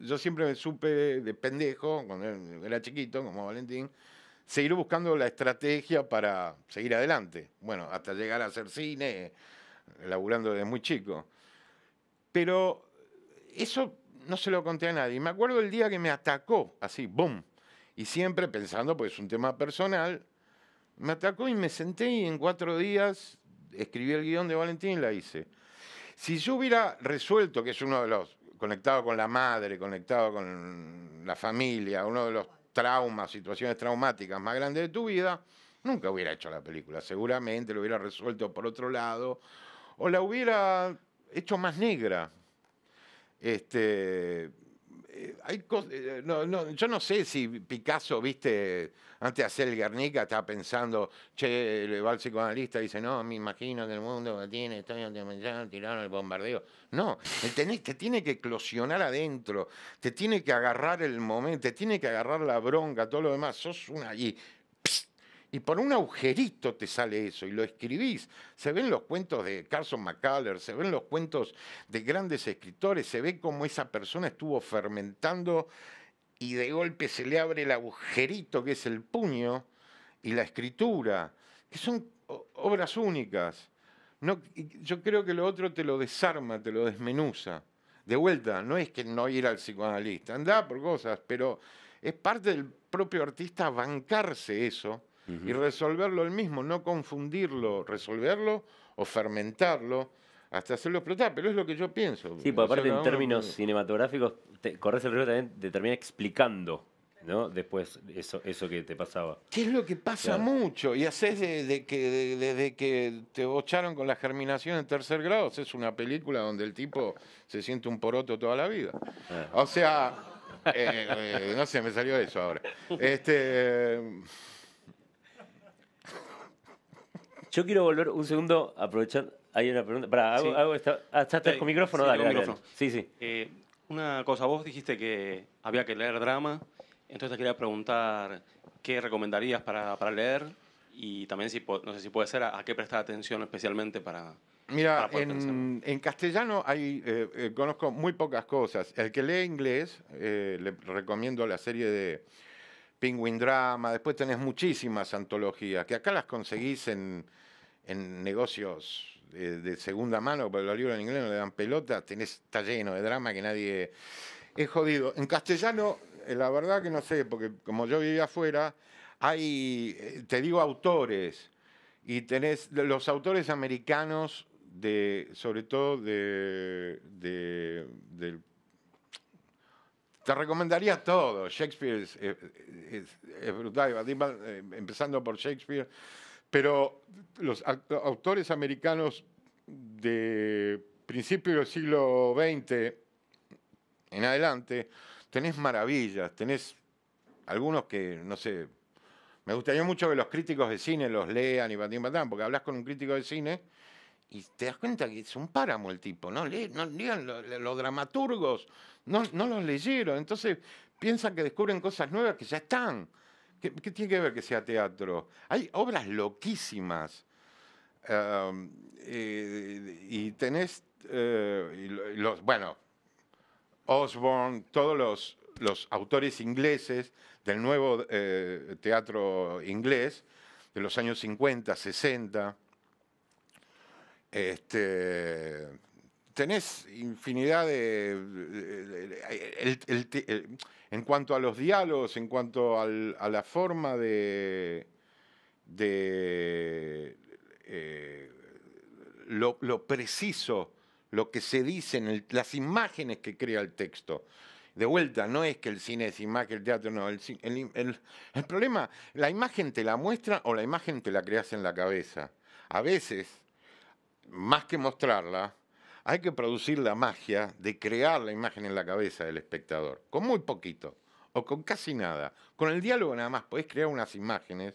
B: yo siempre me supe de pendejo, cuando era chiquito, como Valentín, seguir buscando la estrategia para seguir adelante. Bueno, hasta llegar a hacer cine, laburando desde muy chico. Pero eso no se lo conté a nadie. Me acuerdo el día que me atacó, así, boom. Y siempre pensando, pues es un tema personal, me atacó y me senté y en cuatro días escribí el guión de Valentín y la hice. Si yo hubiera resuelto, que es uno de los, conectado con la madre, conectado con la familia, uno de los traumas, situaciones traumáticas más grandes de tu vida, nunca hubiera hecho la película. Seguramente lo hubiera resuelto por otro lado o la hubiera hecho más negra. Este, eh, eh, eh, yo no sé si Picasso, viste, antes de hacer el Guernica, estaba pensando, che, le va al psicoanalista dice, no, me imagino que el mundo que tiene, estoy tiraron el bombardeo. No, te tiene que eclosionar adentro, te tiene que agarrar el momento, te tiene que agarrar la bronca, todo lo demás, sos una... allí y por un agujerito te sale eso y lo escribís. Se ven los cuentos de Carson McCullers, se ven los cuentos de grandes escritores, se ve cómo esa persona estuvo fermentando y de golpe se le abre el agujerito que es el puño y la escritura, que son obras únicas. No, yo creo que lo otro te lo desarma, te lo desmenuza. De vuelta, no es que no ir al psicoanalista, anda por cosas, pero es parte del propio artista bancarse eso y resolverlo el mismo, no confundirlo, resolverlo o fermentarlo hasta hacerlo explotar, pero es lo que yo pienso. Sí, aparte en términos
A: cinematográficos, te, corres
B: el riesgo también de terminar
A: explicando ¿no? Después, eso, eso que te pasaba.
B: ¿Qué es lo que pasa mucho? Y haces desde de que, de, que te bocharon con la germinación en tercer grado, es una película donde el tipo se siente un poroto toda la vida. Ah. O sea, eh, eh, no sé, me salió eso ahora. Este.
A: Yo quiero volver un segundo, aprovechar. Hay una pregunta. Para, hago, esta, ah, ¿estás con micrófono? Sí, dale, Sí, sí. Eh, una cosa, vos dijiste que había que leer drama, entonces te quería preguntar qué recomendarías para, leer y también, si, no sé si puede ser, a, qué prestar atención especialmente para,
B: Mira, en, en, castellano hay, eh, eh, conozco muy pocas cosas. El que lee inglés, le recomiendo la serie de Penguin Drama. Después tenés muchísimas antologías, que acá las conseguís en en negocios eh, de, segunda mano, pero los libros en inglés no le dan pelota, tenés, está lleno de drama que nadie... Es jodido. En castellano, eh, la verdad que no sé, porque como yo vivía afuera, hay, eh, te digo, autores, y tenés los autores americanos, de, sobre todo de, te recomendaría todo. Shakespeare es, es brutal, empezando por Shakespeare. Pero los autores americanos de principios del siglo XX en adelante, tenés maravillas, tenés algunos que, no sé, me gustaría mucho que los críticos de cine los lean y patín patán, porque hablas con un crítico de cine y te das cuenta que es un páramo el tipo, ¿no? Le, no los, dramaturgos, no los leyeron, entonces piensan que descubren cosas nuevas que ya están. ¿Qué, tiene que ver que sea teatro? Hay obras loquísimas. Eh, y tenés, eh, los, bueno, Osborne, todos los, autores ingleses del nuevo eh, teatro inglés de los años 50, 60. Este, tenés infinidad de... el, en cuanto a los diálogos, en cuanto a la forma de, eh, lo, preciso, lo que se dice, las imágenes que crea el texto. De vuelta, no es que el cine es imagen, el teatro no. El, el problema, la imagen te la muestra o la imagen te la creas en la cabeza. A veces, más que mostrarla, hay que producir la magia de crear la imagen en la cabeza del espectador, con muy poquito o con casi nada. Con el diálogo nada más podés crear unas imágenes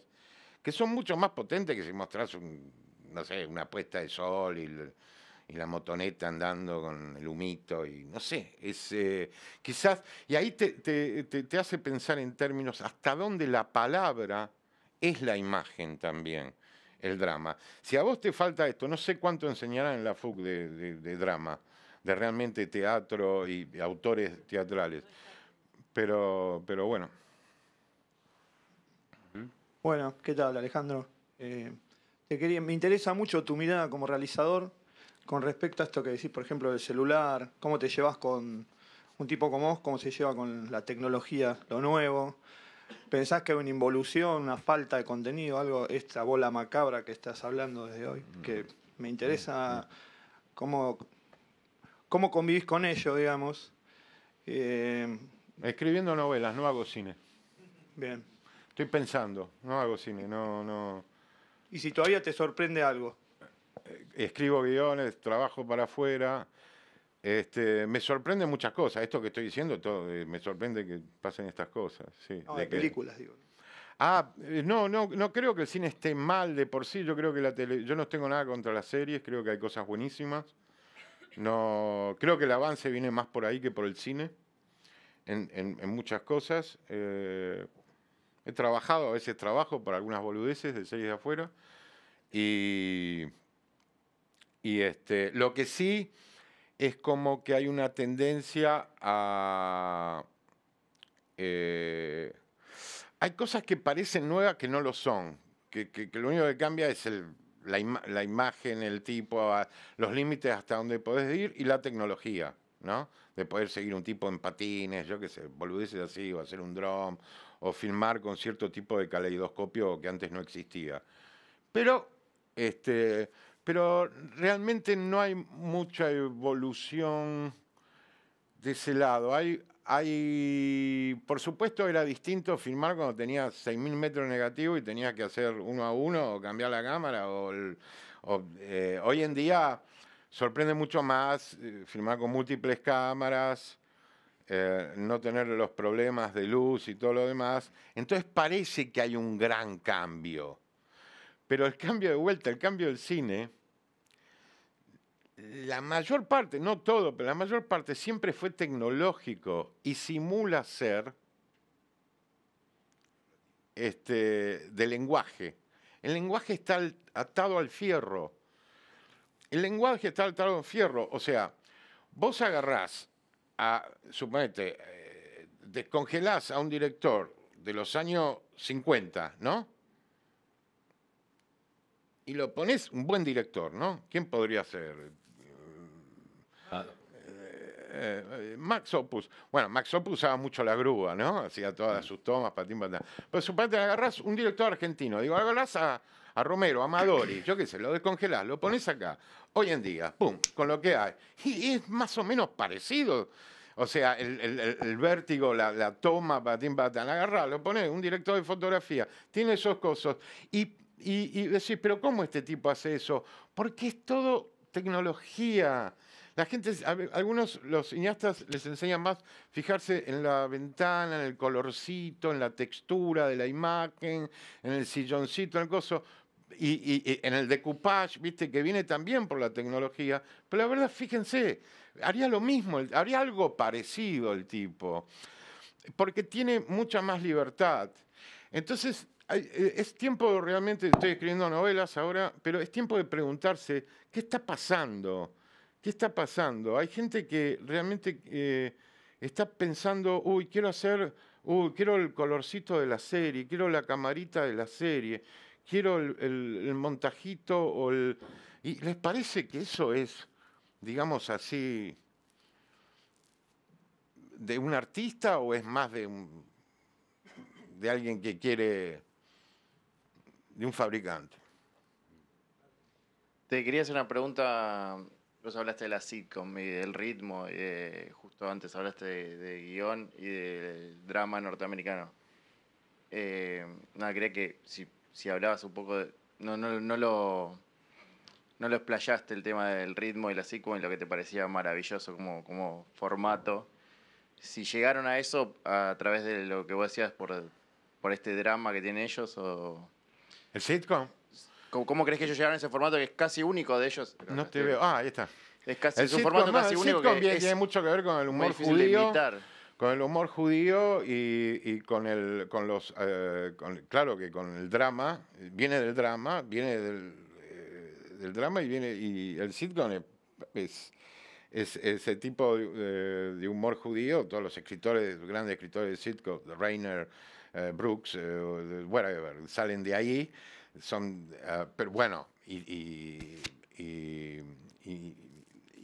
B: que son mucho más potentes que si mostrás no sé, una puesta de sol y, la motoneta andando con el humito y no sé, eh, quizás, y ahí te hace pensar en términos hasta dónde la palabra es la imagen también el drama. Si a vos te falta esto, no sé cuánto enseñarán en la FUC de, drama, de realmente teatro y autores teatrales. Pero, pero bueno.
D: Bueno, ¿qué tal Alejandro? Eh, te quería, me interesa mucho tu mirada como realizador con respecto a esto que decís, por ejemplo, del celular, cómo te llevas con un tipo como vos, cómo se lleva con la tecnología, lo nuevo. ¿Pensás que hay una involución, una falta de contenido, algo, esta bola macabra que estás hablando desde hoy? Mm. Que me interesa mm, mm. cómo,
B: cómo convivís con ello, digamos. Eh, Escribiendo novelas, no hago cine. Bien. Estoy pensando, no hago cine, no, no.
D: ¿Y si todavía te sorprende algo?
B: Eh, escribo guiones, trabajo para afuera, este, me sorprende muchas cosas. Esto que estoy diciendo, todo, eh, me sorprende que pasen estas cosas. de películas, digo. Ah, eh, no, no, no creo que el cine esté mal de por sí. Yo creo que la yo no tengo nada contra las series. Creo que hay cosas buenísimas. No, creo que el avance viene más por ahí que por el cine. En, muchas cosas. Eh, he trabajado, a veces trabajo para algunas boludeces de series de afuera. Y, y este, lo que sí es como que hay una tendencia a... Eh, hay cosas que parecen nuevas que no lo son, que, lo único que cambia es la, imagen, el tipo, los límites hasta donde podés ir y la tecnología, ¿no? De poder seguir un tipo en patines, yo qué sé, boludeces así, o hacer un drone o filmar con cierto tipo de caleidoscopio que antes no existía. Pero, este, pero realmente no hay mucha evolución de ese lado. Hay, hay, por supuesto era distinto filmar cuando tenía 6.000 metros negativos y tenía que hacer uno a uno o cambiar la cámara. Eh, hoy en día sorprende mucho más eh, filmar con múltiples cámaras, eh, no tener los problemas de luz y todo lo demás. Entonces parece que hay un gran cambio. Pero el cambio de vuelta, el cambio del cine, la mayor parte, no todo, pero la mayor parte siempre fue tecnológico y simula ser este, de lenguaje. El lenguaje está atado al fierro. El lenguaje está atado al fierro. O sea, vos agarrás a, suponete, eh, descongelás a un director de los años 50, ¿no? Y lo pones un buen director, ¿no? ¿Quién podría ser? Eh, eh, Max Opus, bueno, Max Opus usaba mucho la grúa, ¿no? Hacía todas sus tomas, patín, patín. Pero parte agarras un director argentino, digo, agarrás a, a Romero, a Amadori, yo qué sé, lo descongelás, lo pones acá, hoy en día, pum, con lo que hay. Y es más o menos parecido. O sea, el, vértigo, la, toma, patín, patín, agarrás lo pones, un director de fotografía, tiene esos cosas Y, y, y decís, pero ¿cómo este tipo hace eso? Porque es todo tecnología. La gente, algunos, los cineastas les enseñan más fijarse en la ventana, en el colorcito, en la textura de la imagen, en el silloncito, en el coso. Y, en el decoupage, viste, que viene también por la tecnología, pero la verdad, fíjense, haría lo mismo, haría algo parecido el tipo, porque tiene mucha más libertad. Entonces, eh, es tiempo realmente, estoy escribiendo novelas ahora, pero es tiempo de preguntarse, ¿qué está pasando? ¿Qué está pasando? Hay gente que realmente eh, está pensando, uy, quiero hacer, uy, quiero el colorcito de la serie, quiero la camarita de la serie, quiero el, montajito o Y les parece que eso es, digamos así, de un artista o es más de, de alguien que quiere, de un fabricante? Te quería hacer una pregunta Vos hablaste de la sitcom y
C: del ritmo, justo antes hablaste de, guión y del drama norteamericano. Eh, nada, creía que si, si hablabas un poco de, No, no, no lo. No lo explayaste el tema del ritmo y la sitcom y lo que te parecía maravilloso como, como formato. Si llegaron a eso a través de lo que vos decías por, por este drama que tienen ellos o. El sitcom. ¿Cómo, crees que ellos llegaron a ese formato que es casi único de ellos?
B: No, te veo. Ah, ahí está.
C: Es, casi, el un formato casi único tiene
B: mucho que ver con el humor judío. Con el humor judío y, con el con los eh, claro que con el drama, viene del drama, viene del, eh, drama y viene y el sitcom es, es ese tipo de, humor judío, todos los escritores, grandes escritores de sitcom, Rainer, eh, Brooks, whatever, salen de ahí son, eh, pero bueno, y, y, y,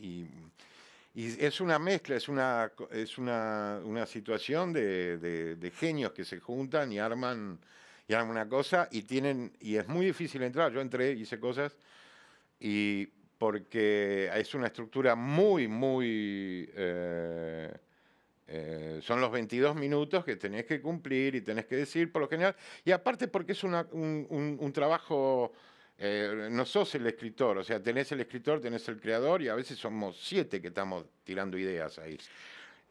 B: y, es una mezcla, es una, es una, situación de, genios que se juntan y arman, y arman una cosa y tienen, y es muy difícil entrar. Yo entré, hice cosas y porque es una estructura muy, muy... Eh, eh, son los 22 minutos que tenés que cumplir y tenés que decir por lo general. Y aparte porque es un, trabajo, eh, no sos el escritor, o sea, tenés el escritor, tenés el creador y a veces somos siete que estamos tirando ideas ahí.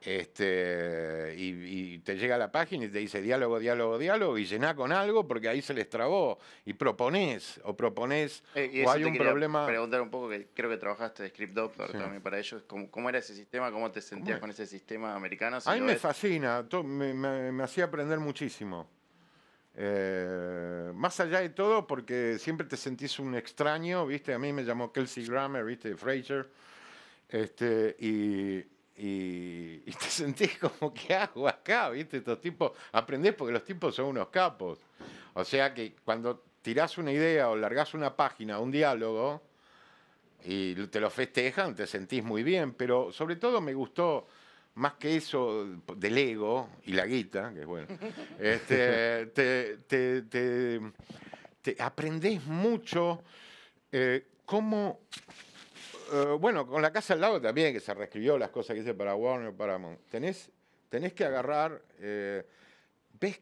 B: Este, y, te llega a la página y te dice diálogo, diálogo, diálogo, y llená con algo porque ahí se les trabó. Y proponés, o proponés, eh, o hay un problema. Preguntar un
C: poco, que creo que trabajaste de Script Doctor también para ellos. ¿Cómo, era ese sistema? ¿Cómo te sentías con ese sistema americano? a mí me
B: fascina, me, me, hacía aprender muchísimo. Eh, más allá de todo, porque siempre te sentís un extraño, ¿viste? A mí me llamó Kelsey Grammer, ¿viste? Fraser. Este, y, y, te sentís como, que hago ah, acá? ¿Viste? Estos tipos, aprendés porque los tipos son unos capos. O sea que cuando tirás una idea o largás una página, un diálogo, y te lo festejan, te sentís muy bien, pero sobre todo me gustó más que eso del ego y la guita, que es bueno, este, te, te, aprendés mucho eh, cómo eh, bueno, con la casa al lado también, que se reescribió las cosas que hice para Warner, para Mon. Tenés, tenés que agarrar, eh, ves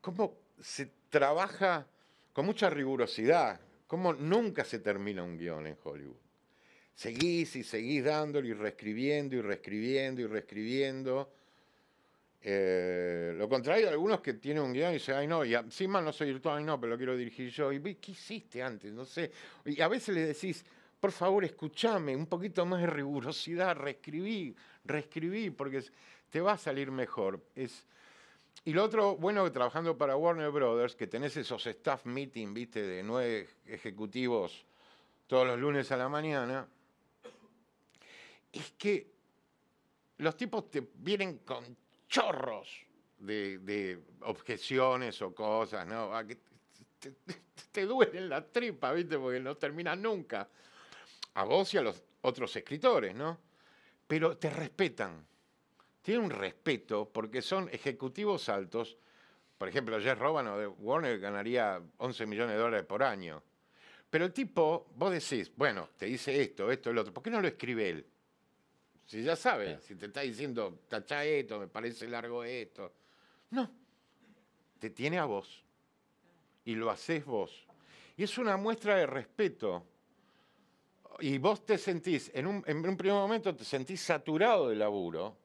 B: cómo se trabaja con mucha rigurosidad, cómo nunca se termina un guión en Hollywood. Seguís y seguís dándolo y reescribiendo y reescribiendo y reescribiendo. Eh, lo contrario algunos que tienen un guión y dicen, ay no, y encima no soy todo, ay no, pero lo quiero dirigir yo. Y ¿qué hiciste antes? No sé. Y a veces le decís, por favor, escúchame, un poquito más de rigurosidad, reescribí, reescribí, porque te va a salir mejor. Es... Y lo otro, bueno, trabajando para Warner Brothers, que tenés esos staff meeting, viste, de nueve ejecutivos todos los lunes a la mañana, es que los tipos te vienen con chorros de, objeciones o cosas, ¿no? Ah, te, duelen te duele la tripa, viste, porque no terminas nunca a vos y a los otros escritores, ¿no? Pero te respetan, tienen un respeto porque son ejecutivos altos. Por ejemplo, Jess Robano de Warner ganaría 11 millones de dólares por año. Pero el tipo, vos decís, bueno, te dice esto, esto, el otro, ¿por qué no lo escribe él? Si ya sabes, si te está diciendo, tacha esto, me parece largo esto. No, te tiene a vos y lo haces vos. Y es una muestra de respeto y vos te sentís, en un, primer momento te sentís saturado de laburo,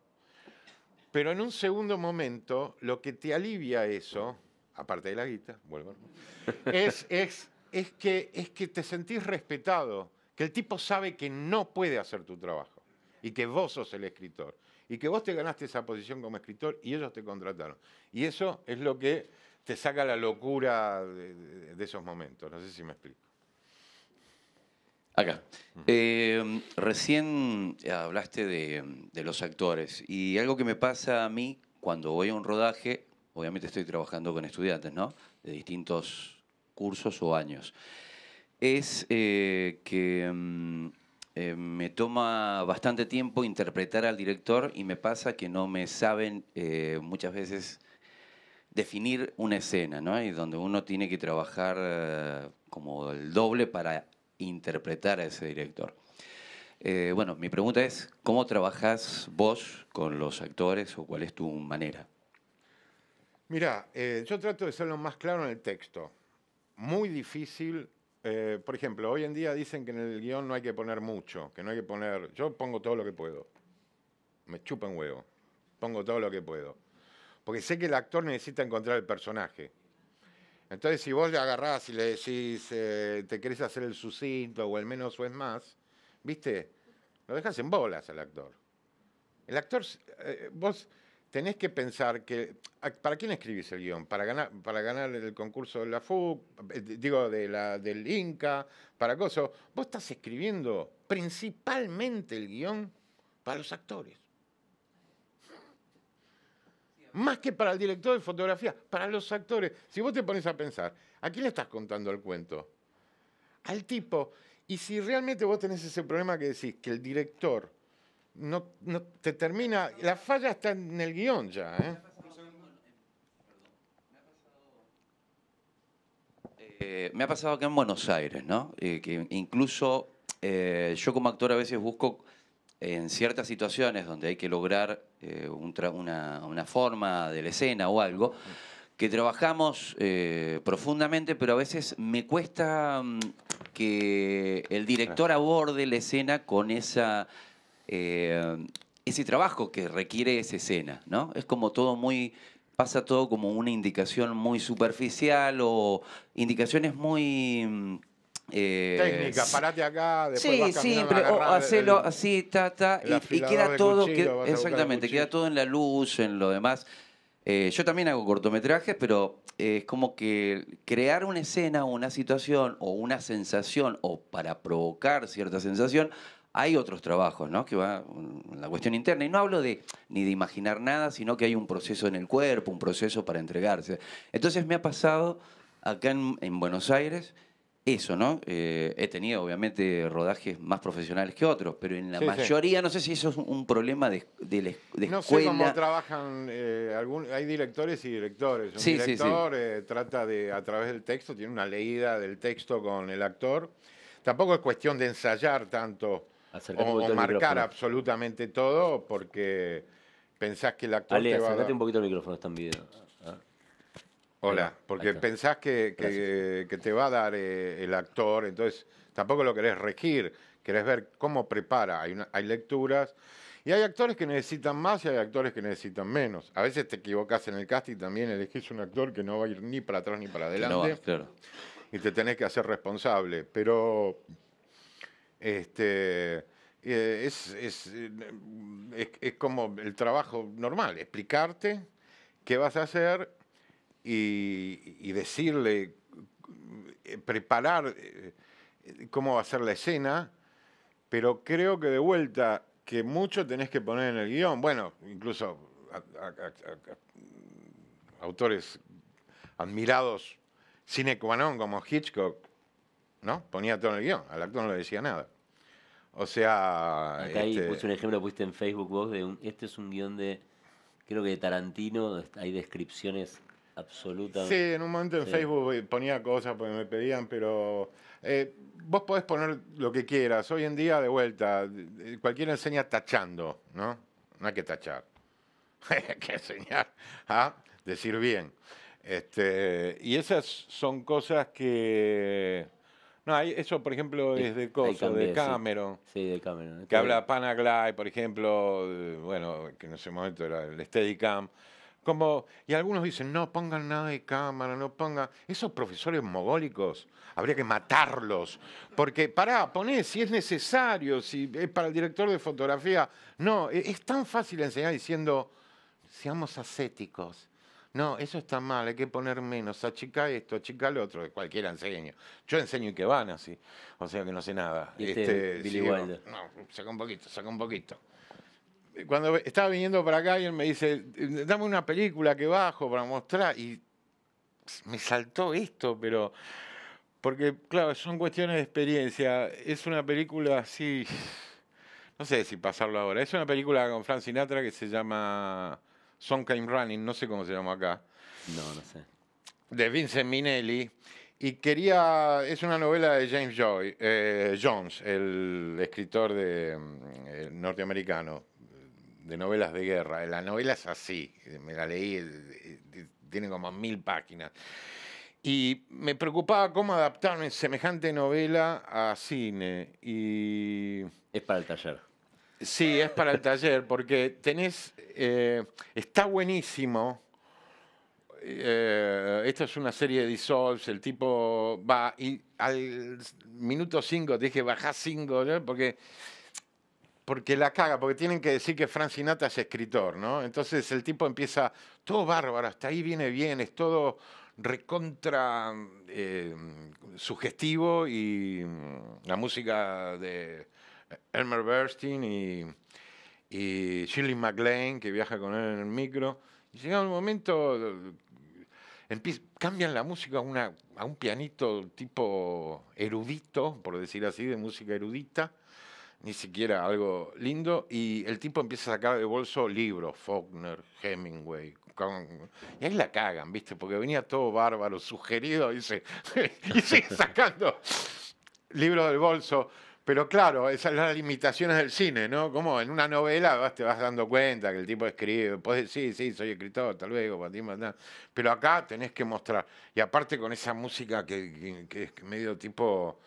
B: pero en un segundo momento lo que te alivia eso, aparte de la guita, vuelvo, es, es, que, es que te sentís respetado, que el tipo sabe que no puede hacer tu trabajo y que vos sos el escritor y que vos te ganaste esa posición como escritor y ellos te contrataron. Y eso es lo que te saca la locura de esos momentos, no sé si me explico.
C: Acá. Eh, recién eh, hablaste de, los actores y algo que me pasa a mí cuando voy a un rodaje, obviamente estoy trabajando con estudiantes, ¿no? De distintos cursos o años, es eh, que mm, me toma bastante tiempo interpretar al director y me pasa que no me saben muchas veces definir una escena, ¿no? Y donde uno tiene que trabajar como el doble para interpretar a ese director. Eh, bueno, mi pregunta es, ¿cómo trabajas vos con los actores o cuál es tu manera?
B: Mira, eh, yo trato de ser lo más claro en el texto. Muy difícil. Eh, por ejemplo, hoy en día dicen que en el guión no hay que poner mucho, que no hay que poner... Yo pongo todo lo que puedo. Me en huevo. Pongo todo lo que puedo. Porque sé que el actor necesita encontrar el personaje. Entonces, si vos le agarrás y le decís, eh, te querés hacer el sucinto o el menos o es más, ¿viste? Lo dejas en bolas al actor. El actor, eh, vos tenés que pensar que, ¿para quién escribís el guión? ¿Para ganar, el concurso de la FUC, eh, digo, de la, del Inca, para cosas? Vos estás escribiendo principalmente el guión para los actores. Más que para el director de fotografía, para los actores. Si vos te pones a pensar, ¿a quién le estás contando el cuento? Al tipo. Y si realmente vos tenés ese problema que decís, que el director no, te termina, la falla está en el guión ya.
C: me ha pasado acá en Buenos Aires, ¿no? Eh, que incluso eh, yo como actor a veces busco en ciertas situaciones donde hay que lograr eh, una, forma de la escena o algo, que trabajamos eh, profundamente, pero a veces me cuesta mm, que el director aborde la escena con esa, eh, ese trabajo que requiere esa escena, ¿no? Es como todo muy pasa todo como una indicación muy superficial o indicaciones muy mm, eh, Técnica, parate acá, después Sí, vas siempre, o así, ta, y, queda todo, exactamente, queda todo en la luz, en lo demás. Eh, yo también hago cortometrajes, pero es como que crear una escena, una situación o una sensación, o para provocar cierta sensación, hay otros trabajos, ¿no? Que va en la cuestión interna. Y no hablo de ni de imaginar nada, sino que hay un proceso en el cuerpo, un proceso para entregarse. Entonces me ha pasado acá en Buenos Aires eso, ¿no? Eh, he tenido, obviamente, rodajes más profesionales que otros, pero en la mayoría, no sé si eso es un problema de, de, escuela. No sé cómo
B: trabajan, eh, hay directores y directores. Un director eh, trata de, a través del texto, tiene una leída del texto con el actor. Tampoco es cuestión de ensayar tanto o, marcar absolutamente todo, porque pensás que el actor Ale, te va un
A: poquito el micrófono, está en
B: Hola, porque pensás que, te va a dar eh, el actor, entonces tampoco lo querés regir, querés ver cómo prepara. Hay, lecturas y hay actores que necesitan más y hay actores que necesitan menos. A veces te equivocas en el casting también, elegís un actor que no va a ir ni para atrás ni para adelante. No claro. Y te tenés que hacer responsable. Pero este, eh, eh, es como el trabajo normal, explicarte qué vas a hacer y, decirle, eh, preparar eh, cómo va a ser la escena, pero creo que de vuelta que mucho tenés que poner en el guión. Bueno, incluso autores admirados cine cuanón como Hitchcock, ¿no? Ponía todo en el guión, al actor no le decía nada. O sea... Acá este puse un ejemplo, pusiste
A: en Facebook vos, de un, este es un guión de, creo que de Tarantino, hay descripciones Sí, en un momento en Facebook
B: eh, ponía cosas porque me pedían, pero eh, vos podés poner lo que quieras. Hoy en día, de vuelta, eh, cualquiera enseña tachando, ¿no? No hay que tachar. hay que enseñar a decir bien. Este, y esas son cosas que... No, eso, por ejemplo, es de Coso, de Cameron. Sí. de Cameron. Que habla Panaglide, por ejemplo, bueno, que en ese momento era el Steadicam y algunos dicen, no pongan nada de cámara, no pongan. Esos profesores mogólicos, habría que matarlos. Porque, pará, poné si es necesario, si es para el director de fotografía. No, e-, es tan fácil enseñar diciendo, seamos ascéticos. No, eso está mal, hay que poner menos, achica esto, achica lo otro, cualquiera enseño. Yo enseño y que van así, o sea que no sé nada. este Billy No, saca un poquito, saca un poquito cuando estaba viniendo para acá y me dice, dame una película que bajo para mostrar. Y me saltó esto, pero... Porque, claro, son cuestiones de experiencia. Es una película así... No sé si pasarlo ahora. Es una película con Frank Sinatra que se llama Song Came Running, no sé cómo se llama acá. No, no sé. De Vincent Minelli. Y quería, es una novela de James Joy, eh, Jones, el escritor de, mm, eh, norteamericano, de novelas de guerra. La novela es así, me la leí, tiene como mil páginas. Y me preocupaba cómo adaptarme semejante novela a cine. Y... Es para el taller. Sí, es para el taller, porque tenés. Eh, está buenísimo. Eh, esta es una serie de dissolves, el tipo va y al minuto 5 te dije bajá 5, ¿no? porque porque la caga, porque tienen que decir que Frank Sinatra es escritor, ¿no? Entonces el tipo empieza, todo bárbaro, hasta ahí viene bien, es todo recontra eh, sugestivo y mm, la música de Elmer Bernstein y, Shirley MacLaine que viaja con él en el micro. llega un momento, eh, cambian la música a, una, a un pianito tipo erudito, por decir así, de música erudita ni siquiera algo lindo, y el tipo empieza a sacar del bolso libros, Faulkner, Hemingway, y ahí la cagan, ¿viste? Porque venía todo bárbaro, sugerido, y, sigue sacando libros del bolso. Pero claro, esas son las limitaciones del cine, ¿no? Como en una novela te vas dando cuenta que el tipo escribe, pues sí, sí, soy escritor, tal vez, pero acá tenés que mostrar. Y aparte con esa música que es medio tipo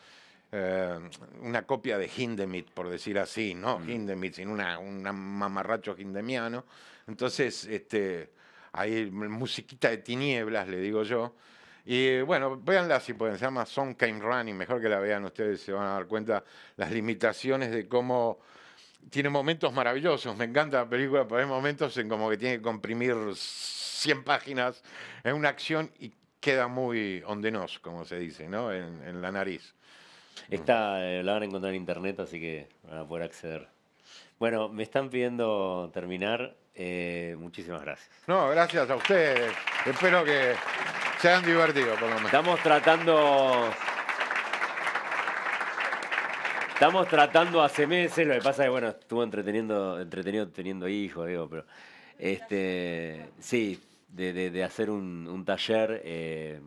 B: eh, una copia de Hindemith, por decir así, ¿no? Hindemith, sin una, un mamarracho hindemiano. Entonces, este, musiquita de tinieblas, le digo yo. Y bueno, véanla si pueden, se llama Song Came Running, mejor que la vean ustedes, se van a dar cuenta las limitaciones de cómo tiene momentos maravillosos, me encanta la película, pero hay momentos en como que tiene que comprimir 100 páginas en una acción y queda muy ondenos, como se dice, ¿no? En, en la nariz. Mm. Está, eh, la van a encontrar en internet, así que van a poder acceder. Bueno, me están
A: pidiendo terminar. Eh, muchísimas gracias.
B: No, gracias a ustedes. Espero que se hayan divertido, por lo Estamos tratando.
A: Estamos tratando hace meses, lo que pasa es que bueno, estuvo entreteniendo, entretenido teniendo hijos, digo, pero este, sí, de, hacer un, taller eh,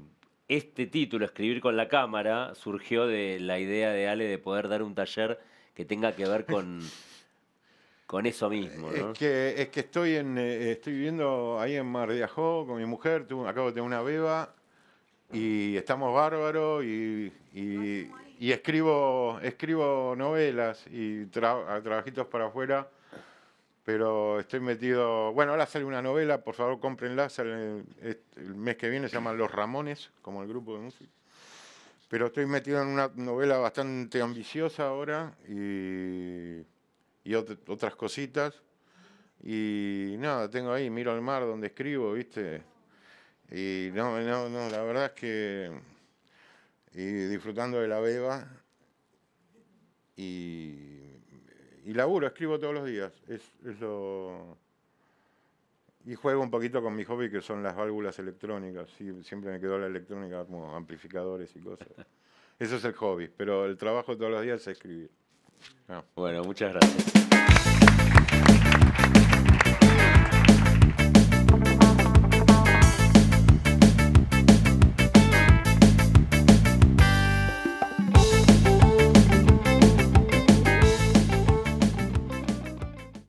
A: este título, Escribir con la cámara, surgió de la idea de Ale de poder dar un taller que tenga que ver con, eso mismo. Es,
B: que, es que estoy eh, estoy viviendo ahí en Mar de Ajó con mi mujer, acabo de tener una beba y estamos bárbaros y, escribo, escribo novelas y trabajitos para afuera pero estoy metido. Bueno, ahora sale una novela, por favor cómprenla. Sale el, mes que viene se llama Los Ramones, como el grupo de música. Pero estoy metido en una novela bastante ambiciosa ahora y, otras cositas. Y nada, tengo ahí, miro al mar donde escribo, ¿viste? Y no, no, no, la verdad es que. Y disfrutando de la beba. Y y laburo, escribo todos los días. Es, Y juego un poquito con mi hobby, que son las válvulas electrónicas. siempre me quedó la electrónica, como amplificadores y cosas. Eso es el hobby, pero el trabajo todos los días es escribir. Bueno, muchas gracias.